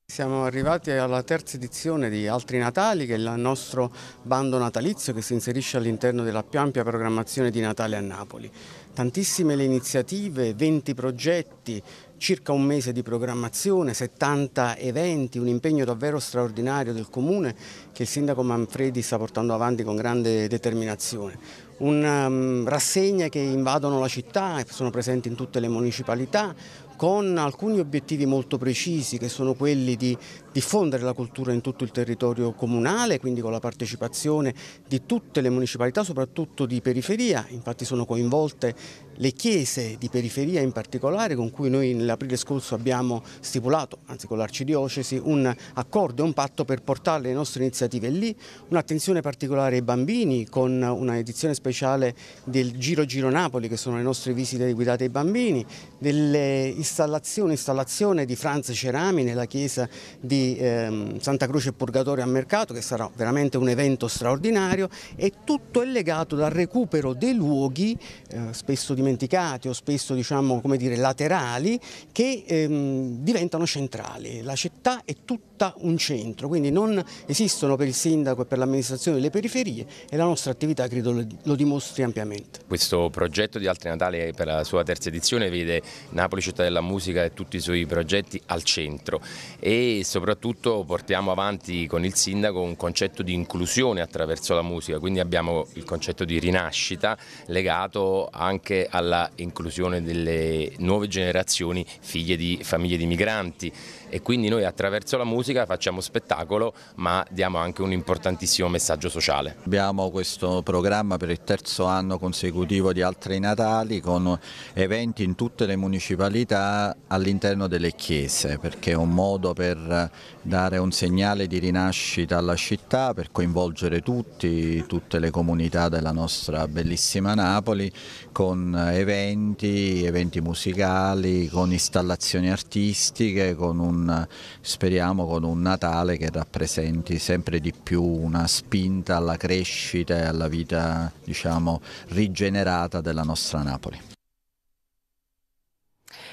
Siamo arrivati alla terza edizione di Altri Natali, che è il nostro bando natalizio che si inserisce all'interno della più ampia programmazione di Natale a Napoli. Tantissime le iniziative, 20 progetti, circa un mese di programmazione, 70 eventi, un impegno davvero straordinario del Comune che il Sindaco Manfredi sta portando avanti con grande determinazione. Un, um, rassegne che invadono la città, sono presenti in tutte le municipalità, con alcuni obiettivi molto precisi che sono quelli di diffondere la cultura in tutto il territorio comunale, quindi con la partecipazione di tutte le municipalità, soprattutto di periferia, infatti sono coinvolte le chiese di periferia in particolare con cui noi nell'aprile scorso abbiamo stipulato, anzi con l'Arcidiocesi, un accordo e un patto per portare le nostre iniziative lì, un'attenzione particolare ai bambini con una edizione speciale del Giro Giro Napoli che sono le nostre visite guidate ai bambini, delle installazioni, di Franz Cerami nella chiesa di di ehm, Santa Croce e Purgatorio a Mercato che sarà veramente un evento straordinario e tutto è legato dal recupero dei luoghi eh, spesso dimenticati o spesso diciamo come dire laterali che ehm, diventano centrali. La città è tutta tutta un centro, quindi non esistono per il sindaco e per l'amministrazione le periferie e la nostra attività credo lo dimostri ampiamente. Questo progetto di Altri Natali per la sua terza edizione vede Napoli città della musica e tutti i suoi progetti al centro e soprattutto portiamo avanti con il sindaco un concetto di inclusione attraverso la musica, quindi abbiamo il concetto di rinascita legato anche alla inclusione delle nuove generazioni figlie di famiglie di migranti e quindi noi attraverso la musica facciamo spettacolo ma diamo anche un importantissimo messaggio sociale. Abbiamo questo programma per il terzo anno consecutivo di Altri Natali con eventi in tutte le municipalità all'interno delle chiese perché è un modo per dare un segnale di rinascita alla città per coinvolgere tutti, tutte le comunità della nostra bellissima Napoli con eventi, eventi musicali, con installazioni artistiche, con un, speriamo con un Natale che rappresenti sempre di più una spinta alla crescita e alla vita diciamo, rigenerata della nostra Napoli.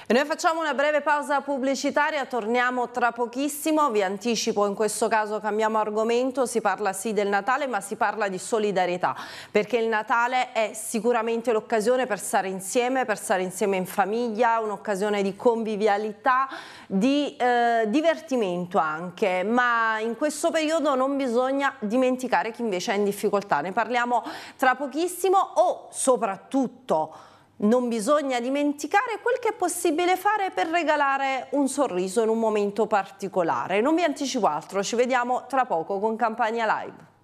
E noi facciamo una breve pausa pubblicitaria, torniamo tra pochissimo, vi anticipo in questo caso cambiamo argomento, si parla sì del Natale ma si parla di solidarietà perché il Natale è sicuramente l'occasione per stare insieme, per stare insieme in famiglia, un'occasione di convivialità, di eh, divertimento anche, ma in questo periodo non bisogna dimenticare chi invece è in difficoltà, ne parliamo tra pochissimo o soprattutto non bisogna dimenticare quel che è possibile fare per regalare un sorriso in un momento particolare. Non vi anticipo altro, ci vediamo tra poco con Campania Live.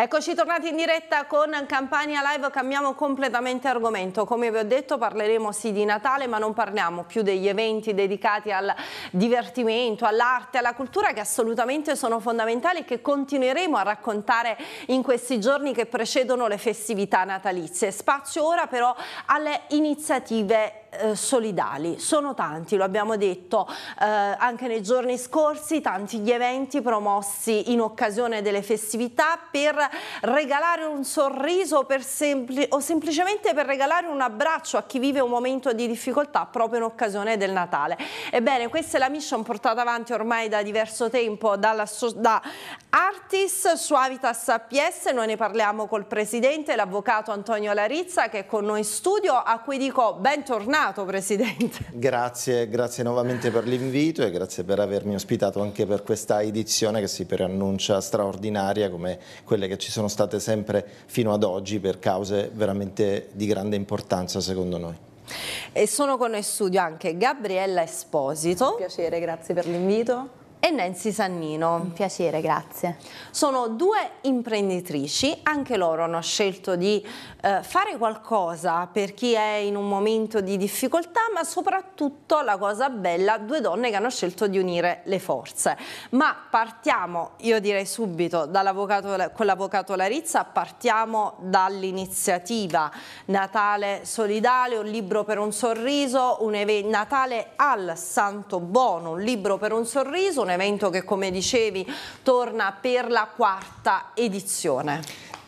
Eccoci tornati in diretta con Campania Live, cambiamo completamente argomento. Come vi ho detto parleremo sì di Natale ma non parliamo più degli eventi dedicati al divertimento, all'arte, alla cultura che assolutamente sono fondamentali e che continueremo a raccontare in questi giorni che precedono le festività natalizie. Spazio ora però alle iniziative eh, solidali. Sono tanti, lo abbiamo detto eh, anche nei giorni scorsi, tanti gli eventi promossi in occasione delle festività per regalare un sorriso sempli o semplicemente per regalare un abbraccio a chi vive un momento di difficoltà proprio in occasione del Natale. Ebbene, questa è la mission portata avanti ormai da diverso tempo dalla, da Artis su Avitas PS, noi ne parliamo col presidente, l'avvocato Antonio Larizza che è con noi in studio, a cui dico bentornato bentornato Presidente. Grazie, grazie nuovamente per l'invito e grazie per avermi ospitato anche per questa edizione che si preannuncia straordinaria come quelle che ci sono state sempre fino ad oggi per cause veramente di grande importanza secondo noi. E sono con noi in studio anche Gabriella Esposito. Un piacere, grazie per l'invito e Nancy Sannino. Un piacere, grazie. Sono due imprenditrici, anche loro hanno scelto di eh, fare qualcosa per chi è in un momento di difficoltà, ma soprattutto la cosa bella, due donne che hanno scelto di unire le forze. Ma partiamo, io direi subito, con l'avvocato Larizza, partiamo dall'iniziativa Natale Solidale, un libro per un sorriso, un Natale al Santo Bono, un libro per un sorriso, un evento che come dicevi torna per la quarta edizione.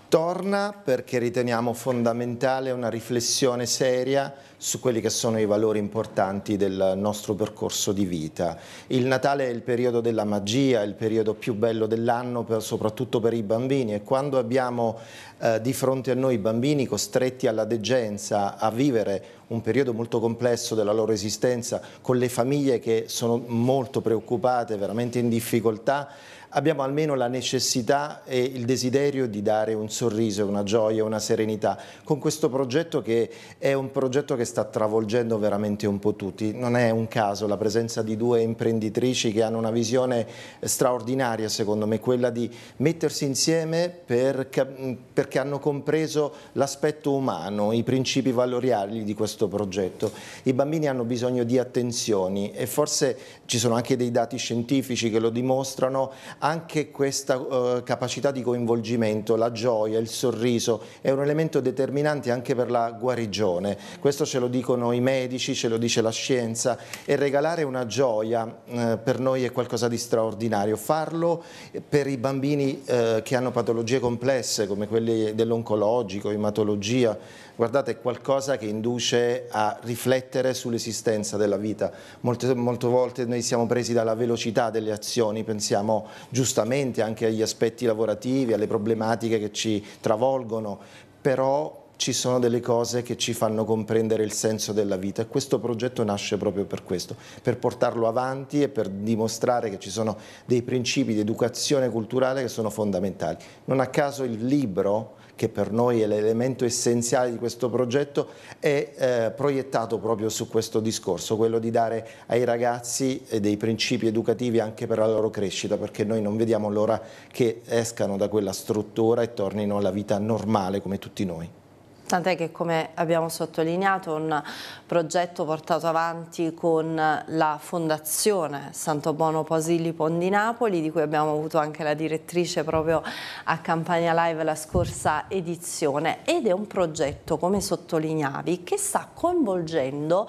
Torna perché riteniamo fondamentale una riflessione seria su quelli che sono i valori importanti del nostro percorso di vita. Il Natale è il periodo della magia, è il periodo più bello dell'anno soprattutto per i bambini e quando abbiamo eh, di fronte a noi bambini costretti alla degenza, a vivere un periodo molto complesso della loro esistenza, con le famiglie che sono molto preoccupate, veramente in difficoltà, abbiamo almeno la necessità e il desiderio di dare un sorriso, una gioia, una serenità con questo progetto che è un progetto che sta travolgendo veramente un po' tutti. Non è un caso la presenza di due imprenditrici che hanno una visione straordinaria secondo me, quella di mettersi insieme per, perché hanno compreso l'aspetto umano, i principi valoriali di questo progetto. I bambini hanno bisogno di attenzioni e forse ci sono anche dei dati scientifici che lo dimostrano, anche questa uh, capacità di coinvolgimento, la gioia, il sorriso è un elemento determinante anche per la guarigione. Questo ce lo dicono i medici, ce lo dice la scienza e regalare una gioia uh, per noi è qualcosa di straordinario. Farlo per i bambini uh, che hanno patologie complesse come quelle dell'oncologico, ematologia, guardate, è qualcosa che induce a riflettere sull'esistenza della vita. Molte, molte volte noi siamo presi dalla velocità delle azioni, pensiamo giustamente anche agli aspetti lavorativi, alle problematiche che ci travolgono, però ci sono delle cose che ci fanno comprendere il senso della vita e questo progetto nasce proprio per questo, per portarlo avanti e per dimostrare che ci sono dei principi di educazione culturale che sono fondamentali. Non a caso il libro che per noi è l'elemento essenziale di questo progetto, è eh, proiettato proprio su questo discorso, quello di dare ai ragazzi eh, dei principi educativi anche per la loro crescita, perché noi non vediamo l'ora che escano da quella struttura e tornino alla vita normale come tutti noi. Tant'è che come abbiamo sottolineato un progetto portato avanti con la Fondazione Santo Bono Posillipo di Napoli di cui abbiamo avuto anche la direttrice proprio a Campania Live la scorsa edizione ed è un progetto come sottolineavi che sta coinvolgendo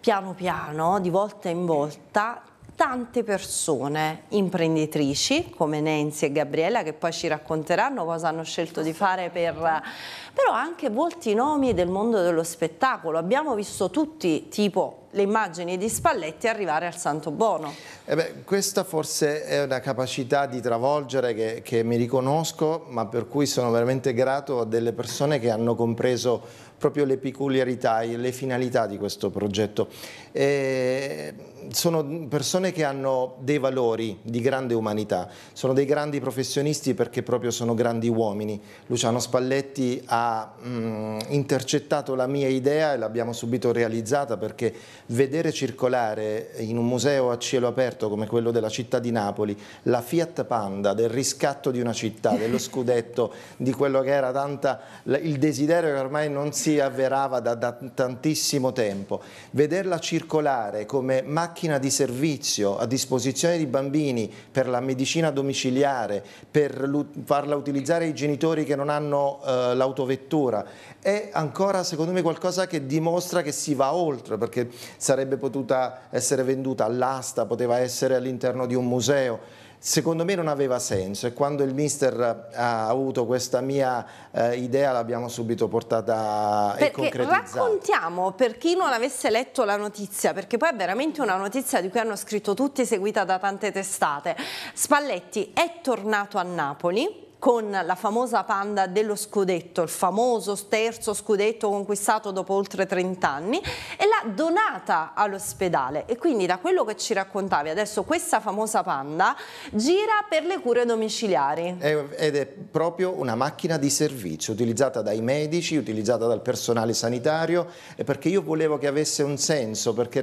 piano piano, di volta in volta, tante persone imprenditrici come Nancy e Gabriella che poi ci racconteranno cosa hanno scelto di fare per, però anche molti nomi del mondo dello spettacolo abbiamo visto tutti tipo le immagini di Spalletti arrivare al Santo Bono eh beh, questa forse è una capacità di travolgere che, che mi riconosco ma per cui sono veramente grato a delle persone che hanno compreso proprio le peculiarità e le finalità di questo progetto eh, sono persone che hanno dei valori di grande umanità, sono dei grandi professionisti perché proprio sono grandi uomini. Luciano Spalletti ha mh, mm, intercettato la mia idea e l'abbiamo subito realizzata perché vedere circolare in un museo a cielo aperto come quello della città di Napoli la Fiat Panda del riscatto di una città, dello scudetto, di quello che era tanta, il desiderio che ormai non si avverava da, da tantissimo tempo, vederla circolare circolare come macchina di servizio a disposizione di bambini per la medicina domiciliare, per farla utilizzare i genitori che non hanno eh, l'autovettura, è ancora secondo me qualcosa che dimostra che si va oltre perché sarebbe potuta essere venduta all'asta, poteva essere all'interno di un museo secondo me non aveva senso e quando il mister eh, ha avuto questa mia eh, idea l'abbiamo subito portata perché e concretizzata. Raccontiamo per chi non avesse letto la notizia, perché poi è veramente una notizia di cui hanno scritto tutti, seguita da tante testate. Spalletti è tornato a Napoli con la famosa panda dello scudetto, il famoso terzo scudetto conquistato dopo oltre 30 anni e l'ha donata all'ospedale e quindi da quello che ci raccontavi adesso questa famosa panda gira per le cure domiciliari. Ed è proprio una macchina di servizio utilizzata dai medici, utilizzata dal personale sanitario perché io volevo che avesse un senso perché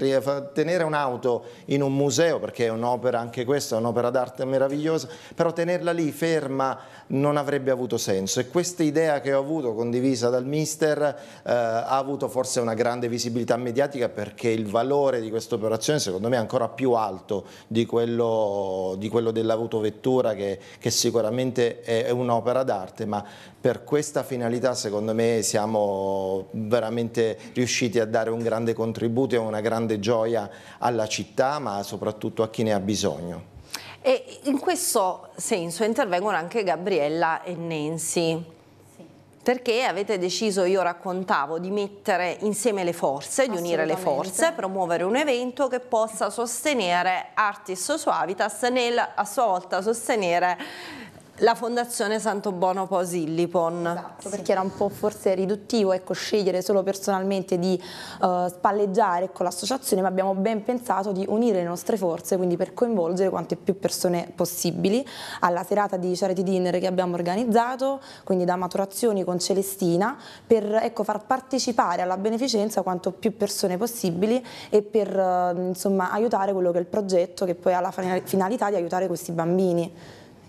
tenere un'auto in un museo perché è un'opera anche questa, è un'opera d'arte meravigliosa, però tenerla lì ferma non avrebbe avuto senso e questa idea che ho avuto condivisa dal mister eh, ha avuto forse una grande visibilità mediatica perché il valore di questa operazione secondo me è ancora più alto di quello, di quello dell'autovettura che, che, sicuramente è, è un'opera d'arte ma per questa finalità secondo me siamo veramente riusciti a dare un grande contributo e una grande gioia alla città ma soprattutto a chi ne ha bisogno. E in questo senso intervengono anche Gabriella e Nancy perché avete deciso, io raccontavo, di mettere insieme le forze, di unire le forze, promuovere un evento che possa sostenere Artis Suavitas nel a sua volta sostenere la fondazione Santo Bono Posillipon. Esatto, perché era un po' forse riduttivo ecco, scegliere solo personalmente di uh, spalleggiare con ecco, l'associazione, ma abbiamo ben pensato di unire le nostre forze, quindi per coinvolgere quante più persone possibili alla serata di charity dinner che abbiamo organizzato, quindi da maturazioni con Celestina, per ecco, far partecipare alla beneficenza quanto più persone possibili e per uh, insomma, aiutare quello che è il progetto che poi ha la finalità di aiutare questi bambini.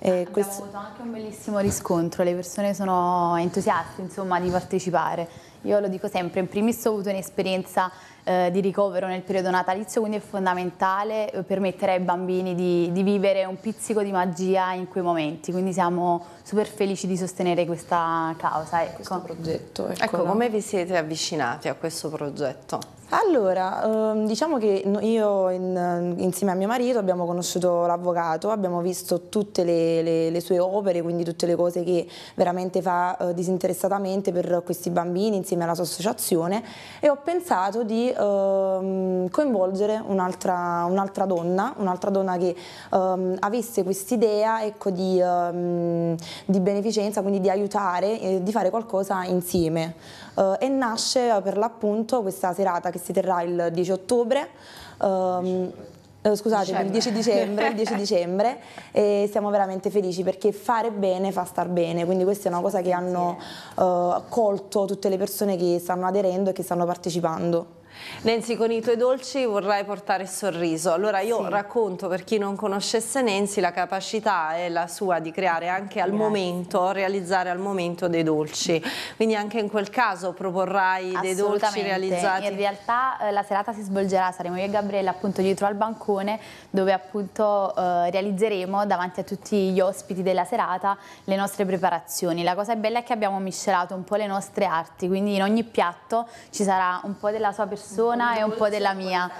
Eh, Abbiamo questo... avuto anche un bellissimo riscontro, le persone sono entusiaste insomma, di partecipare. Io lo dico sempre, in primis ho avuto un'esperienza eh, di ricovero nel periodo natalizio, quindi è fondamentale eh, permettere ai bambini di, di, vivere un pizzico di magia in quei momenti, quindi siamo super felici di sostenere questa causa. Ecco. Questo progetto, ecco, ecco come vi siete avvicinati a questo progetto? Allora, ehm, diciamo che io in, insieme a mio marito abbiamo conosciuto l'avvocato, abbiamo visto tutte le, le, le, sue opere, quindi tutte le cose che veramente fa eh, disinteressatamente per questi bambini insieme alla sua associazione e ho pensato di um, coinvolgere un'altra un donna, un'altra donna che um, avesse quest'idea ecco, di, um, di beneficenza, quindi di aiutare, eh, di fare qualcosa insieme. Eh, e nasce eh, per l'appunto questa serata che si terrà il 10 ottobre. Um, eh, il 10 dicembre, il 10 dicembre e siamo veramente felici perché fare bene fa star bene, quindi questa è una cosa che hanno eh, colto tutte le persone che stanno aderendo e che stanno partecipando. Nancy con i tuoi dolci vorrai portare sorriso. Allora io sì. racconto per chi non conoscesse Nancy la capacità è la sua di creare anche al Grazie. momento, realizzare al momento dei dolci. Quindi anche in quel caso proporrai dei dolci realizzati. In realtà eh, la serata si svolgerà, saremo io e Gabriella appunto dietro al bancone dove appunto eh, realizzeremo davanti a tutti gli ospiti della serata le nostre preparazioni. La cosa bella è che abbiamo miscelato un po' le nostre arti, quindi in ogni piatto ci sarà un po' della sua personalità persona e un po' della mia.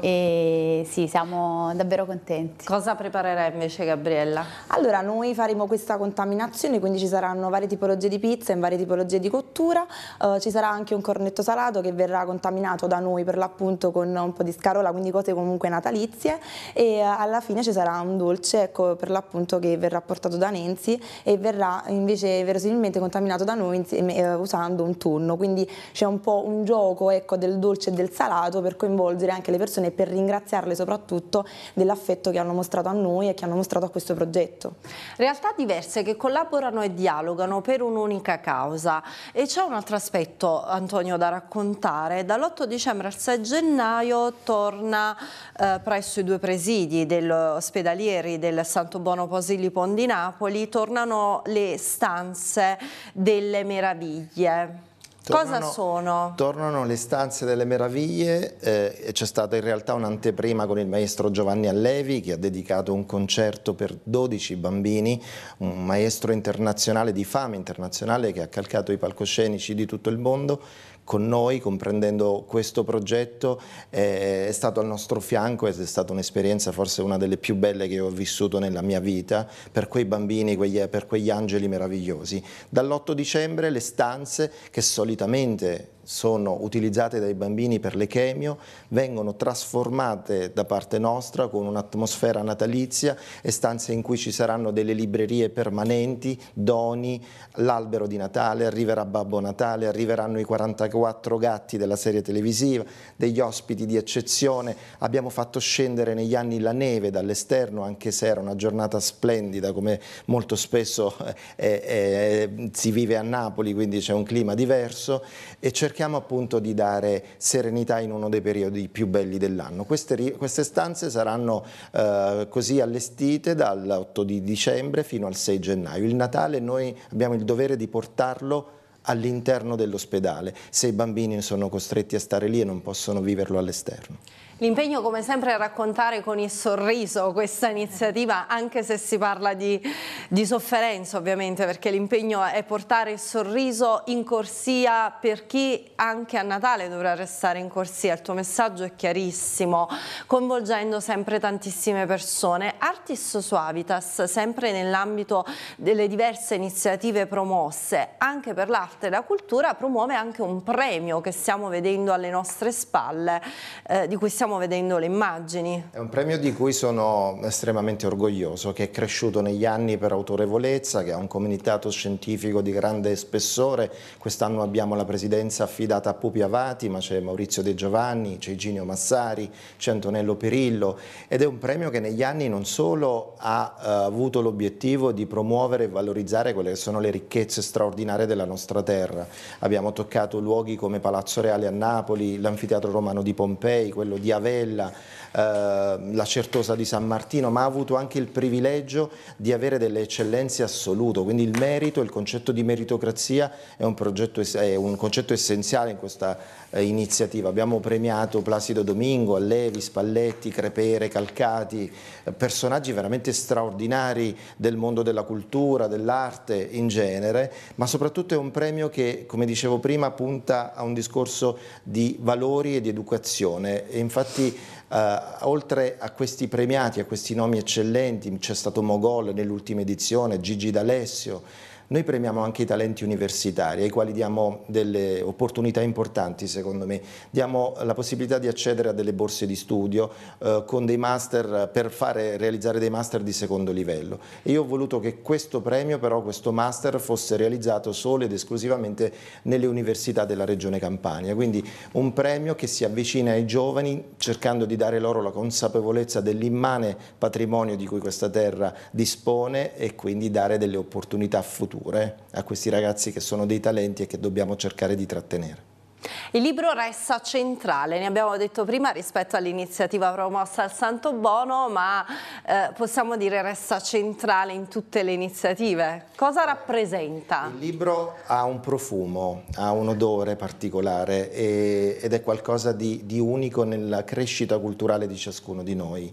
E sì, siamo davvero contenti. Cosa preparerà invece Gabriella? Allora, noi faremo questa contaminazione, quindi ci saranno varie tipologie di pizza e varie tipologie di cottura, uh, ci sarà anche un cornetto salato che verrà contaminato da noi per l'appunto con un po' di scarola, quindi cose comunque natalizie e uh, alla fine ci sarà un dolce, ecco, per l'appunto che verrà portato da Nenzi e verrà invece verosimilmente contaminato da noi insieme, uh, usando un tunno, quindi c'è un po' un gioco ecco, del dolce dolce e del salato per coinvolgere anche le persone e per ringraziarle soprattutto dell'affetto che hanno mostrato a noi e che hanno mostrato a questo progetto. Realtà diverse che collaborano e dialogano per un'unica causa e c'è un altro aspetto Antonio da raccontare, dall'8 dicembre al 6 gennaio torna eh, presso i due presidi dell'ospedalieri del Santo Bono Posillipo di Napoli tornano le stanze delle meraviglie. Esatto. Cosa sono? Tornano le stanze delle meraviglie, eh, c'è stata in realtà un'anteprima con il maestro Giovanni Allevi che ha dedicato un concerto per 12 bambini, un maestro internazionale di fama internazionale che ha calcato i palcoscenici di tutto il mondo con noi, comprendendo questo progetto, eh, è stato al nostro fianco ed è stata un'esperienza forse una delle più belle che ho vissuto nella mia vita per quei bambini, per quegli angeli meravigliosi. Dall'8 dicembre le stanze che solitamente sono utilizzate dai bambini per le chemio vengono trasformate da parte nostra con un'atmosfera natalizia e stanze in cui ci saranno delle librerie permanenti, doni, l'albero di Natale, arriverà Babbo Natale, arriveranno i 44 gatti della serie televisiva, degli ospiti di eccezione, abbiamo fatto scendere negli anni la neve dall'esterno anche se era una giornata splendida come molto spesso eh, eh, eh si vive a Napoli quindi c'è un clima diverso e cerchiamo cerchiamo appunto di dare serenità in uno dei periodi più belli dell'anno. Queste, queste, stanze saranno eh, così allestite dall'8 di dicembre fino al 6 gennaio. Il Natale noi abbiamo il dovere di portarlo all'interno dell'ospedale, se i bambini sono costretti a stare lì e non possono viverlo all'esterno. L'impegno come sempre è raccontare con il sorriso questa iniziativa anche se si parla di, di sofferenza ovviamente perché l'impegno è portare il sorriso in corsia per chi anche a Natale dovrà restare in corsia. Il tuo messaggio è chiarissimo, coinvolgendo sempre tantissime persone. Artis Suavitas, sempre nell'ambito delle diverse iniziative promosse anche per l'arte e la cultura, promuove anche un premio che stiamo vedendo alle nostre spalle, eh, di cui stiamo stiamo vedendo le immagini. È un premio di cui sono estremamente orgoglioso, che è cresciuto negli anni per autorevolezza, che ha un comitato scientifico di grande spessore. Quest'anno abbiamo la presidenza affidata a Pupi Avati, ma c'è Maurizio De Giovanni, c'è Iginio Massari, c'è Antonello Perillo ed è un premio che negli anni non solo ha eh, avuto l'obiettivo di promuovere e valorizzare quelle che sono le ricchezze straordinarie della nostra terra. Abbiamo toccato luoghi come Palazzo Reale a Napoli, l'Anfiteatro Romano di Pompei, quello di Avellino, Ravella Ehm, la Certosa di San Martino, ma ha avuto anche il privilegio di avere delle eccellenze assolute, quindi il merito, il concetto di meritocrazia è un, progetto, è un concetto essenziale in questa eh, iniziativa. Abbiamo premiato Placido Domingo, Allevi, Spalletti, Crepere, Calcati, eh, personaggi veramente straordinari del mondo della cultura, dell'arte in genere, ma soprattutto è un premio che, come dicevo prima, punta a un discorso di valori e di educazione. E infatti Uh, oltre a questi premiati, a questi nomi eccellenti, c'è stato Mogol nell'ultima edizione, Gigi D'Alessio, noi premiamo anche i talenti universitari, ai quali diamo delle opportunità importanti secondo me. Diamo la possibilità di accedere a delle borse di studio eh, con dei master per fare, realizzare dei master di secondo livello. E io ho voluto che questo premio, però questo master, fosse realizzato solo ed esclusivamente nelle università della regione Campania. Quindi un premio che si avvicina ai giovani cercando di dare loro la consapevolezza dell'immane patrimonio di cui questa terra dispone e quindi dare delle opportunità future future eh, a questi ragazzi che sono dei talenti e che dobbiamo cercare di trattenere. Il libro resta centrale, ne abbiamo detto prima rispetto all'iniziativa promossa al Santo Bono, ma eh, possiamo dire resta centrale in tutte le iniziative. Cosa rappresenta? Il libro ha un profumo, ha un odore particolare e, ed è qualcosa di, di unico nella crescita culturale di ciascuno di noi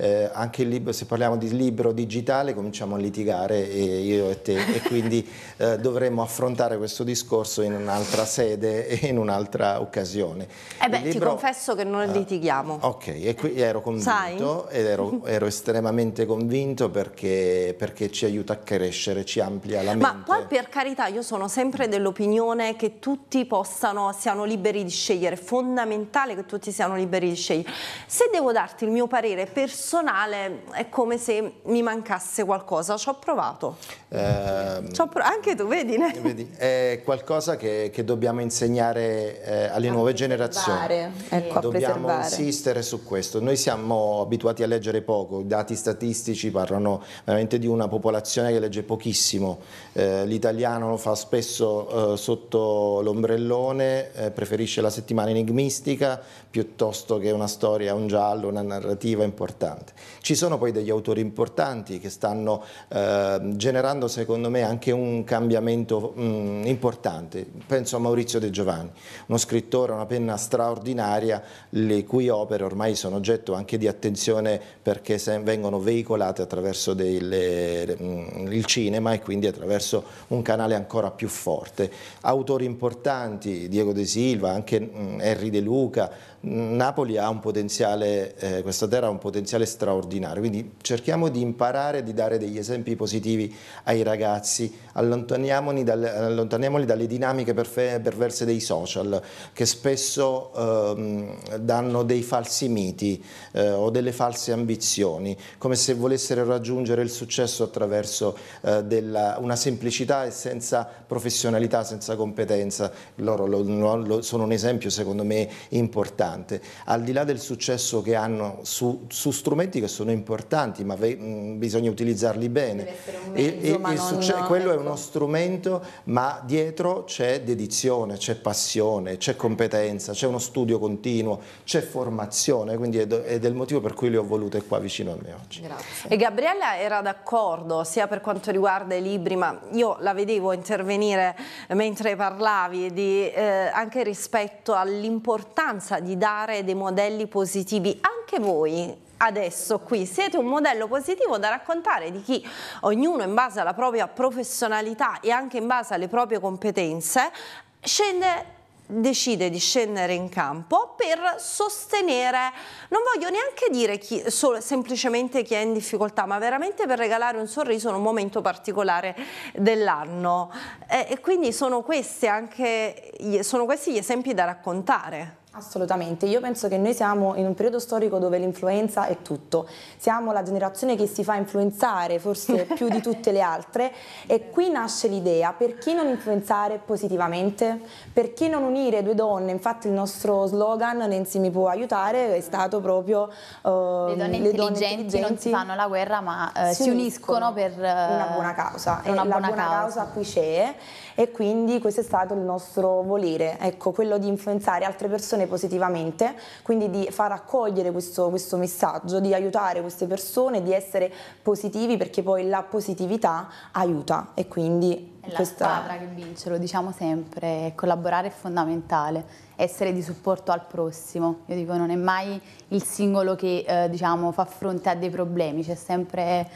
eh, anche libro, se parliamo di libro digitale cominciamo a litigare e io e te e quindi eh, dovremmo affrontare questo discorso in un'altra sede e in un'altra occasione. Eh beh, libro, ti confesso che non eh, litighiamo. ok, e qui ero convinto ed ero, ero, estremamente convinto perché, perché, ci aiuta a crescere, ci amplia la mente. Ma poi per carità io sono sempre dell'opinione che tutti possano, siano liberi di scegliere, è fondamentale che tutti siano liberi di scegliere. Se devo darti il mio parere personale personale è come se mi mancasse qualcosa, ci ho provato. Eh, ci ho pro anche tu, vedi? Ne? vedi? È qualcosa che, che dobbiamo insegnare eh, alle a nuove generazioni. Ecco, dobbiamo a insistere su questo. Noi siamo abituati a leggere poco, i dati statistici parlano veramente di una popolazione che legge pochissimo. Eh, L'italiano lo fa spesso eh, sotto l'ombrellone, eh, preferisce la settimana enigmistica piuttosto che una storia, un giallo, una narrativa importante importante. Ci sono poi degli autori importanti che stanno eh, generando secondo me anche un cambiamento mh, mm, importante, penso a Maurizio De Giovanni, uno scrittore, una penna straordinaria, le cui opere ormai sono oggetto anche di attenzione perché vengono veicolate attraverso delle, mh, mm, il cinema e quindi attraverso un canale ancora più forte. Autori importanti, Diego De Silva, anche mh, mm, Henry De Luca, Napoli ha un potenziale, eh, questa terra ha un potenziale straordinario, quindi cerchiamo di imparare, di dare degli esempi positivi ai ragazzi, allontaniamoli, dal, allontaniamoli dalle dinamiche perverse dei social che spesso eh, danno dei falsi miti eh, o delle false ambizioni, come se volessero raggiungere il successo attraverso eh, della, una semplicità e senza professionalità, senza competenza. Loro lo, lo, sono un esempio secondo me importante importante, al di là del successo che hanno su, su strumenti che sono importanti, ma ve, mh, mm, bisogna utilizzarli bene. Mezzo, e, ma non, quello è uno strumento, ma dietro c'è dedizione, c'è passione, c'è competenza, c'è uno studio continuo, c'è formazione, quindi è, do, è, del motivo per cui le ho volute qua vicino a me oggi. Grazie. E Gabriella era d'accordo sia per quanto riguarda i libri, ma io la vedevo intervenire mentre parlavi di, eh, anche rispetto all'importanza di dare dei modelli positivi anche voi adesso qui siete un modello positivo da raccontare di chi ognuno in base alla propria professionalità e anche in base alle proprie competenze scende decide di scendere in campo per sostenere, non voglio neanche dire chi, solo, semplicemente chi è in difficoltà, ma veramente per regalare un sorriso in un momento particolare dell'anno. E, e, quindi sono questi, anche, sono questi gli esempi da raccontare. Assolutamente, io penso che noi siamo in un periodo storico dove l'influenza è tutto, siamo la generazione che si fa influenzare forse più di tutte le altre e qui nasce l'idea perché non influenzare positivamente, perché non unire due donne, infatti il nostro slogan Nenzi mi può aiutare è stato proprio uh, le, donne, le intelligenti donne, intelligenti non si fanno la guerra ma uh, si, uniscono, uniscono per uh, una buona causa, per una buona, buona causa. causa qui c'è e quindi questo è stato il nostro volere, ecco, quello di influenzare altre persone positivamente, quindi di far accogliere questo, questo messaggio, di aiutare queste persone, di essere positivi perché poi la positività aiuta e quindi è la questa... squadra che vince, lo diciamo sempre, collaborare è fondamentale, essere di supporto al prossimo. Io dico, non è mai il singolo che eh, diciamo, fa fronte a dei problemi, c'è sempre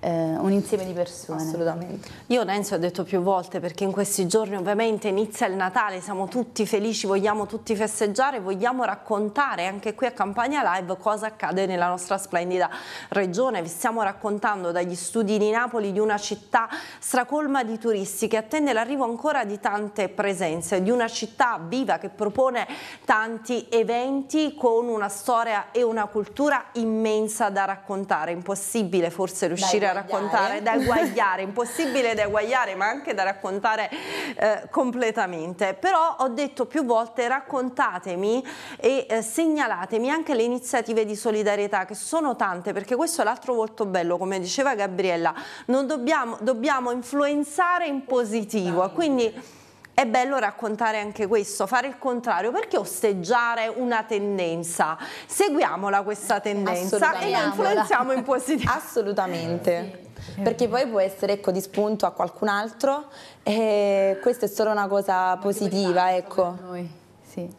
eh, un insieme di persone. Assolutamente. Io Renzo ho detto più volte perché in questi giorni ovviamente inizia il Natale, siamo tutti felici, vogliamo tutti festeggiare, vogliamo raccontare anche qui a Campania Live cosa accade nella nostra splendida regione. Vi stiamo raccontando dagli studi di Napoli di una città stracolma di turisti che attende l'arrivo ancora di tante presenze, di una città viva che propone tanti eventi con una storia e una cultura immensa da raccontare. Impossibile forse riuscire Dai. a da raccontare, da eguagliare, impossibile da eguagliare ma anche da raccontare eh, completamente. Però ho detto più volte raccontatemi e eh, segnalatemi anche le iniziative di solidarietà che sono tante perché questo è l'altro volto bello, come diceva Gabriella, non dobbiamo, dobbiamo influenzare in positivo, quindi è bello raccontare anche questo, fare il contrario, perché osteggiare una tendenza? Seguiamola questa tendenza e la influenziamo in positivo. Assolutamente. Eh perché poi può essere ecco, di spunto a qualcun altro e questa è solo una cosa positiva, ecco. Per noi, sì.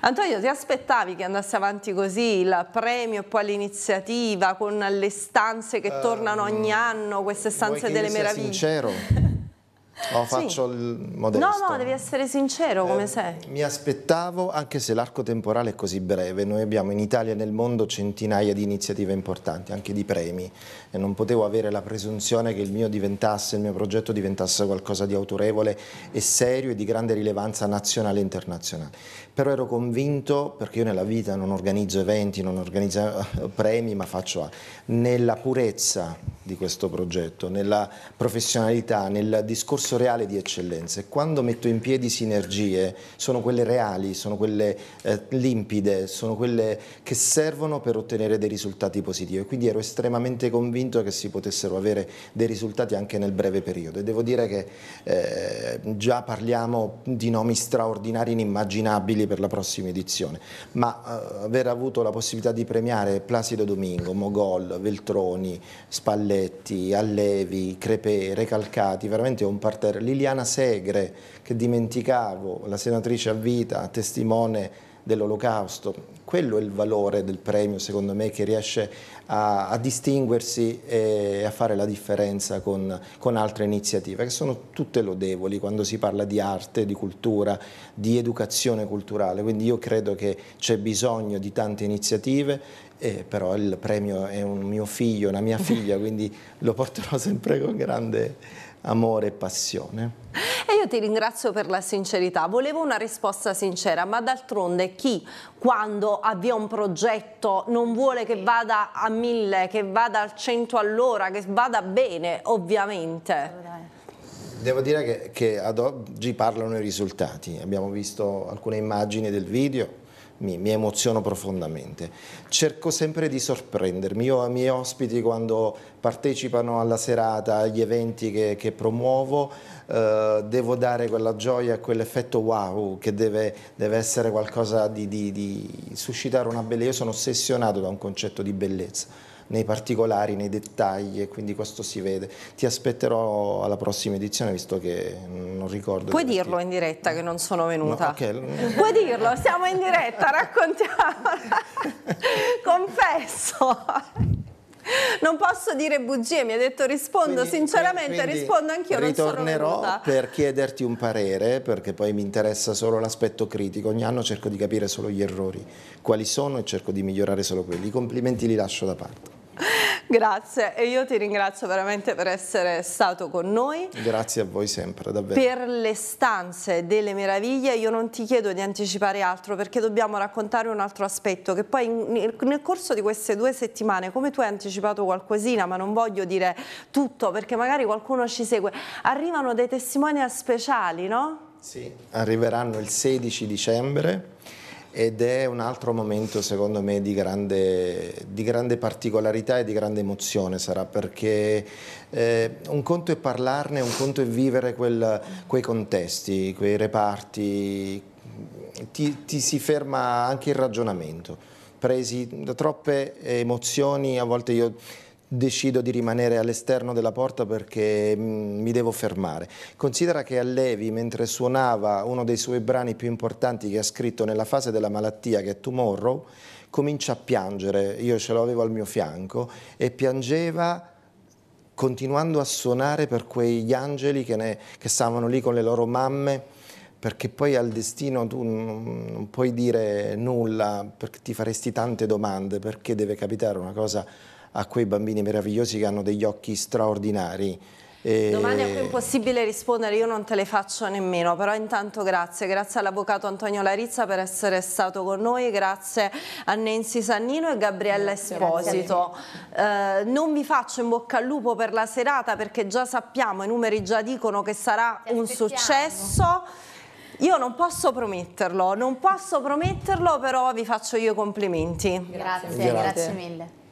Antonio, ti aspettavi che andasse avanti così il premio e poi l'iniziativa con le stanze che uh, tornano ogni mm. anno, queste stanze delle meraviglie? sincero? O oh, faccio sì. il modesto? No, no, devi essere sincero come eh, sei. Mi aspettavo, anche se l'arco temporale è così breve, noi abbiamo in Italia e nel mondo centinaia di iniziative importanti, anche di premi, e non potevo avere la presunzione che il mio diventasse, il mio progetto diventasse qualcosa di autorevole e serio e di grande rilevanza nazionale e internazionale però ero convinto, perché io nella vita non organizzo eventi, non organizzo eh, premi, ma faccio ah, nella purezza di questo progetto, nella professionalità, nel discorso reale di eccellenza. E quando metto in piedi sinergie, sono quelle reali, sono quelle eh, limpide, sono quelle che servono per ottenere dei risultati positivi. Quindi ero estremamente convinto che si potessero avere dei risultati anche nel breve periodo. E devo dire che eh, già parliamo di nomi straordinari, inimmaginabili lì per la prossima edizione, ma eh, aver avuto la possibilità di premiare Placido Domingo, Mogol, Veltroni, Spalletti, Allevi, Crepè, Recalcati, veramente un parterre, Liliana Segre che dimenticavo, la senatrice a vita, testimone dell'olocausto, quello è il valore del premio secondo me che riesce a a, a distinguersi e a fare la differenza con, con altre iniziative che sono tutte lodevoli quando si parla di arte, di cultura, di educazione culturale, quindi io credo che c'è bisogno di tante iniziative eh, però il premio è un mio figlio, una mia figlia, quindi lo porterò sempre con grande amore e passione. E io ti ringrazio per la sincerità, volevo una risposta sincera, ma d'altronde chi quando avvia un progetto non vuole che vada a mille, che vada al 100 all'ora, che vada bene, ovviamente? Devo dire che, che ad oggi parlano i risultati, abbiamo visto alcune immagini del video, mi, mi emoziono profondamente. Cerco sempre di sorprendermi, io ai miei ospiti quando partecipano alla serata, agli eventi che, che promuovo, eh, devo dare quella gioia, quell'effetto wow che deve, deve essere qualcosa di, di, di suscitare una bellezza. Io sono ossessionato da un concetto di bellezza nei particolari, nei dettagli e quindi questo si vede. Ti aspetterò alla prossima edizione visto che non ricordo. Puoi dirlo in diretta che non sono venuta. No, okay. Puoi dirlo, siamo in diretta, raccontiamola. Confesso non posso dire bugie, mi ha detto rispondo quindi, sinceramente, quindi rispondo anch'io. Ritornerò per chiederti un parere, perché poi mi interessa solo l'aspetto critico. Ogni anno cerco di capire solo gli errori, quali sono e cerco di migliorare solo quelli. I complimenti li lascio da parte. Grazie e io ti ringrazio veramente per essere stato con noi. Grazie a voi sempre, davvero. Per le stanze delle meraviglie io non ti chiedo di anticipare altro perché dobbiamo raccontare un altro aspetto che poi nel corso di queste due settimane, come tu hai anticipato qualcosina, ma non voglio dire tutto perché magari qualcuno ci segue, arrivano dei testimonial speciali, no? Sì, arriveranno il 16 dicembre ed è un altro momento secondo me di grande, di grande particolarità e di grande emozione sarà perché eh, un conto è parlarne, un conto è vivere quel, quei contesti, quei reparti, ti, ti si ferma anche il ragionamento, presi da troppe emozioni, a volte io decido di rimanere all'esterno della porta perché mm, mi devo fermare. Considera che a Levi, mentre suonava uno dei suoi brani più importanti che ha scritto nella fase della malattia, che è Tomorrow, comincia a piangere, io ce l'avevo al mio fianco, e piangeva continuando a suonare per quegli angeli che, ne, che stavano lì con le loro mamme, perché poi al destino tu non puoi dire nulla, perché ti faresti tante domande, perché deve capitare una cosa a quei bambini meravigliosi che hanno degli occhi straordinari. E... Domani è impossibile rispondere, io non te le faccio nemmeno, però intanto grazie, grazie all'avvocato Antonio Larizza per essere stato con noi, grazie a Nancy Sannino e Gabriella Esposito. eh, non vi faccio in bocca al lupo per la serata perché già sappiamo, i numeri già dicono che sarà un successo. Io non posso prometterlo, non posso prometterlo, però vi faccio io i complimenti. Grazie, grazie, grazie mille.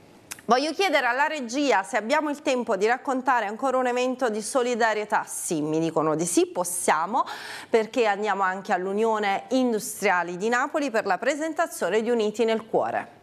Voglio chiedere alla regia se abbiamo il tempo di raccontare ancora un evento di solidarietà. Sì, mi dicono di sì, possiamo, perché andiamo anche all'Unione Industriali di Napoli per la presentazione di Uniti nel Cuore.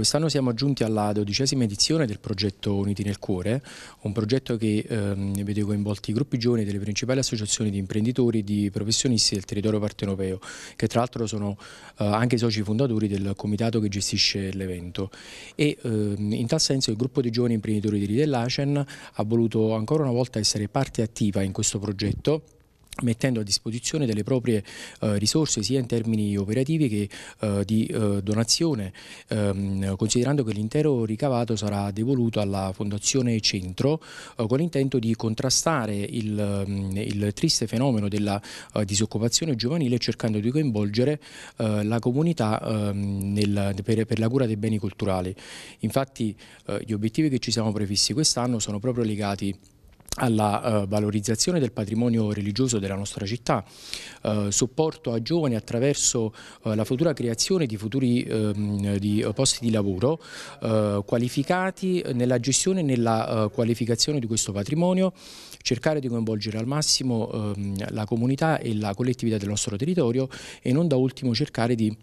Quest'anno siamo giunti alla dodicesima edizione del progetto Uniti nel Cuore, un progetto che ehm, vede coinvolti i gruppi giovani delle principali associazioni di imprenditori, e di professionisti del territorio partenopeo, che tra l'altro sono eh, anche soci fondatori del comitato che gestisce l'evento. ehm, in tal senso il gruppo di giovani imprenditori di Ridellacen ha voluto ancora una volta essere parte attiva in questo progetto mettendo a disposizione delle proprie eh, risorse sia in termini operativi che eh, di eh, donazione, ehm, considerando che l'intero ricavato sarà devoluto alla Fondazione Centro eh, con l'intento di contrastare il, ehm, il, triste fenomeno della eh, disoccupazione giovanile cercando di coinvolgere eh, la comunità ehm, nel, per, per, la cura dei beni culturali. Infatti gli obiettivi che ci siamo prefissi quest'anno sono proprio legati alla eh, valorizzazione del patrimonio religioso della nostra città, eh, supporto a giovani attraverso eh, la futura creazione di futuri ehm, di eh, posti di lavoro eh, qualificati nella gestione e nella eh, qualificazione di questo patrimonio, cercare di coinvolgere al massimo ehm, la comunità e la collettività del nostro territorio e non da ultimo cercare di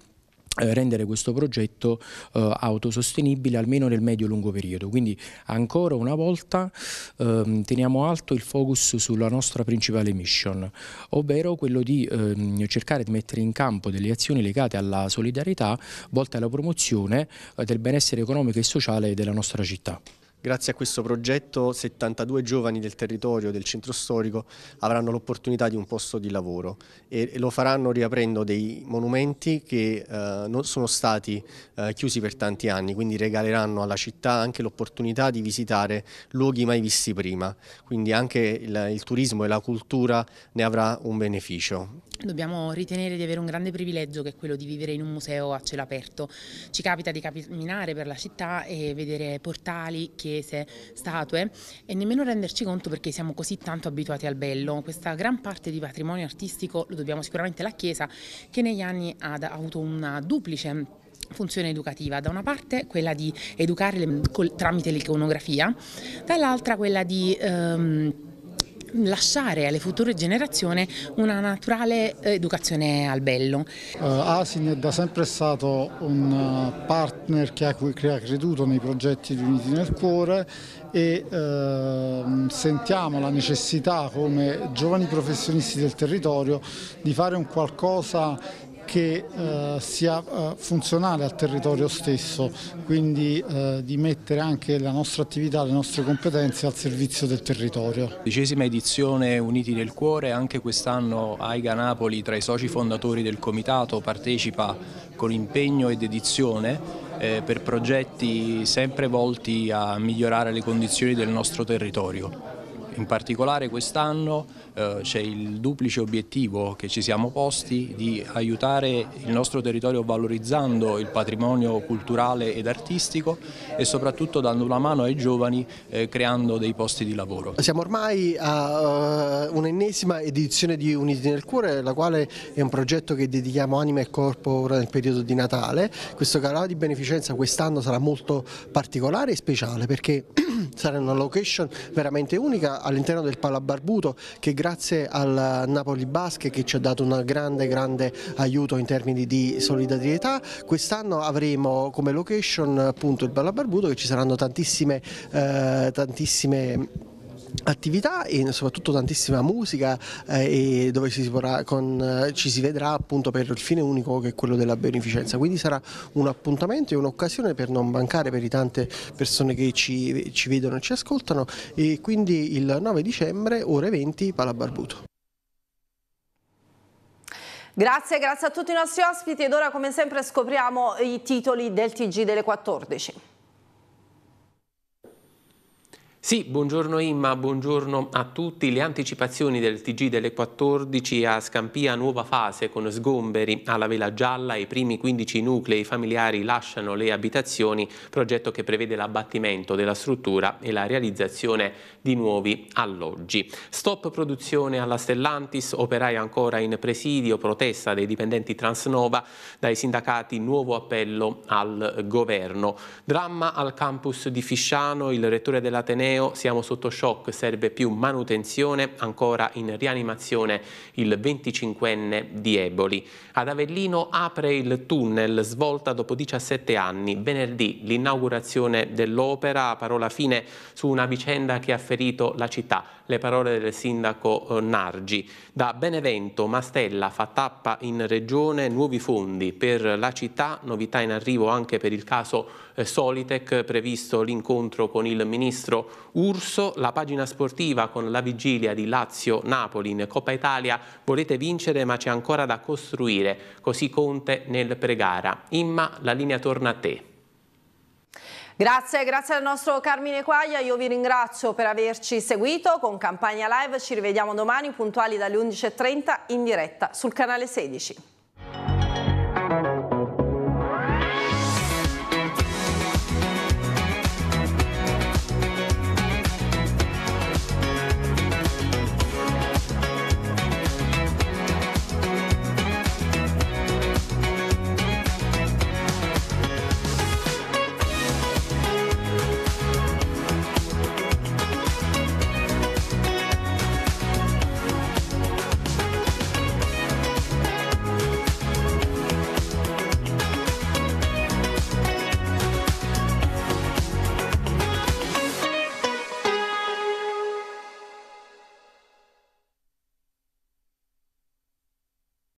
eh, rendere questo progetto eh, autosostenibile almeno nel medio-lungo periodo. Quindi ancora una volta ehm, teniamo alto il focus sulla nostra principale mission, ovvero quello di ehm, cercare di mettere in campo delle azioni legate alla solidarietà volte alla promozione eh, del benessere economico e sociale della nostra città. Grazie a questo progetto 72 giovani del territorio del centro storico avranno l'opportunità di un posto di lavoro e lo faranno riaprendo dei monumenti che eh, non sono stati eh, chiusi per tanti anni, quindi regaleranno alla città anche l'opportunità di visitare luoghi mai visti prima, quindi anche il, il turismo e la cultura ne avrà un beneficio. Dobbiamo ritenere di avere un grande privilegio che è quello di vivere in un museo a cielo aperto. Ci capita di camminare per la città e vedere portali, chiese, statue e nemmeno renderci conto perché siamo così tanto abituati al bello. Questa gran parte di patrimonio artistico lo dobbiamo sicuramente alla Chiesa che negli anni ha avuto una duplice funzione educativa, da una parte quella di educare tramite l'iconografia, dall'altra quella di ehm, lasciare alle future generazioni una naturale eh, educazione al bello. Uh, Asin è da sempre stato un eh, partner che ha, che ha creduto nei progetti di Uniti nel Cuore e uh, sentiamo la necessità come giovani professionisti del territorio di fare un qualcosa che eh, sia eh, funzionale al territorio stesso, quindi eh, di mettere anche la nostra attività, le nostre competenze al servizio del territorio. Dicesima edizione Uniti nel Cuore, anche quest'anno AIGA Napoli tra i soci fondatori del comitato partecipa con impegno ed edizione eh, per progetti sempre volti a migliorare le condizioni del nostro territorio. In particolare quest'anno eh, c'è il duplice obiettivo che ci siamo posti di aiutare il nostro territorio valorizzando il patrimonio culturale ed artistico e soprattutto dando una mano ai giovani eh, creando dei posti di lavoro. Siamo ormai a uh, un'ennesima edizione di Uniti nel Cuore, la quale è un progetto che dedichiamo anima e corpo ora nel periodo di Natale. Questo canale di beneficenza quest'anno sarà molto particolare e speciale perché sarà una location veramente unica all'interno del Palabarbuto che grazie al Napoli Basket che ci ha dato un grande grande aiuto in termini di solidarietà, quest'anno avremo come location appunto il Palabarbuto che ci saranno tantissime, eh, tantissime attività e soprattutto tantissima musica eh, dove ci si, porrà, con, eh, ci si, vedrà appunto per il fine unico che è quello della beneficenza quindi sarà un appuntamento e un'occasione per non mancare per i tante persone che ci, ci vedono e ci ascoltano e quindi il 9 dicembre ore 20 Palabarbuto Grazie, grazie a tutti i nostri ospiti ed ora come sempre scopriamo i titoli del TG delle 14. Sì, buongiorno Imma, buongiorno a tutti. Le anticipazioni del TG delle 14 a Scampia nuova fase con sgomberi alla vela gialla. I primi 15 nuclei familiari lasciano le abitazioni, progetto che prevede l'abbattimento della struttura e la realizzazione di nuovi alloggi. Stop produzione alla Stellantis, operai ancora in presidio, protesta dei dipendenti Transnova, dai sindacati nuovo appello al governo. Dramma al campus di Fisciano, il rettore dell'Ateneo Cuneo siamo sotto shock, serve più manutenzione, ancora in rianimazione il 25enne di Eboli. Ad Avellino apre il tunnel, svolta dopo 17 anni, venerdì l'inaugurazione dell'opera, parola fine su una vicenda che ha ferito la città, le parole del sindaco eh, Nargi. Da Benevento, Mastella fa tappa in regione, nuovi fondi per la città, novità in arrivo anche per il caso Nargi. Eh, Solitec, previsto l'incontro con il ministro Urso, la pagina sportiva con la vigilia di Lazio-Napoli in Coppa Italia, volete vincere ma c'è ancora da costruire, così Conte nel pregara. Imma, la linea torna a te. Grazie, grazie al nostro Carmine Quaglia, io vi ringrazio per averci seguito con Campagna Live, ci rivediamo domani puntuali dalle 11.30 in diretta sul canale 16.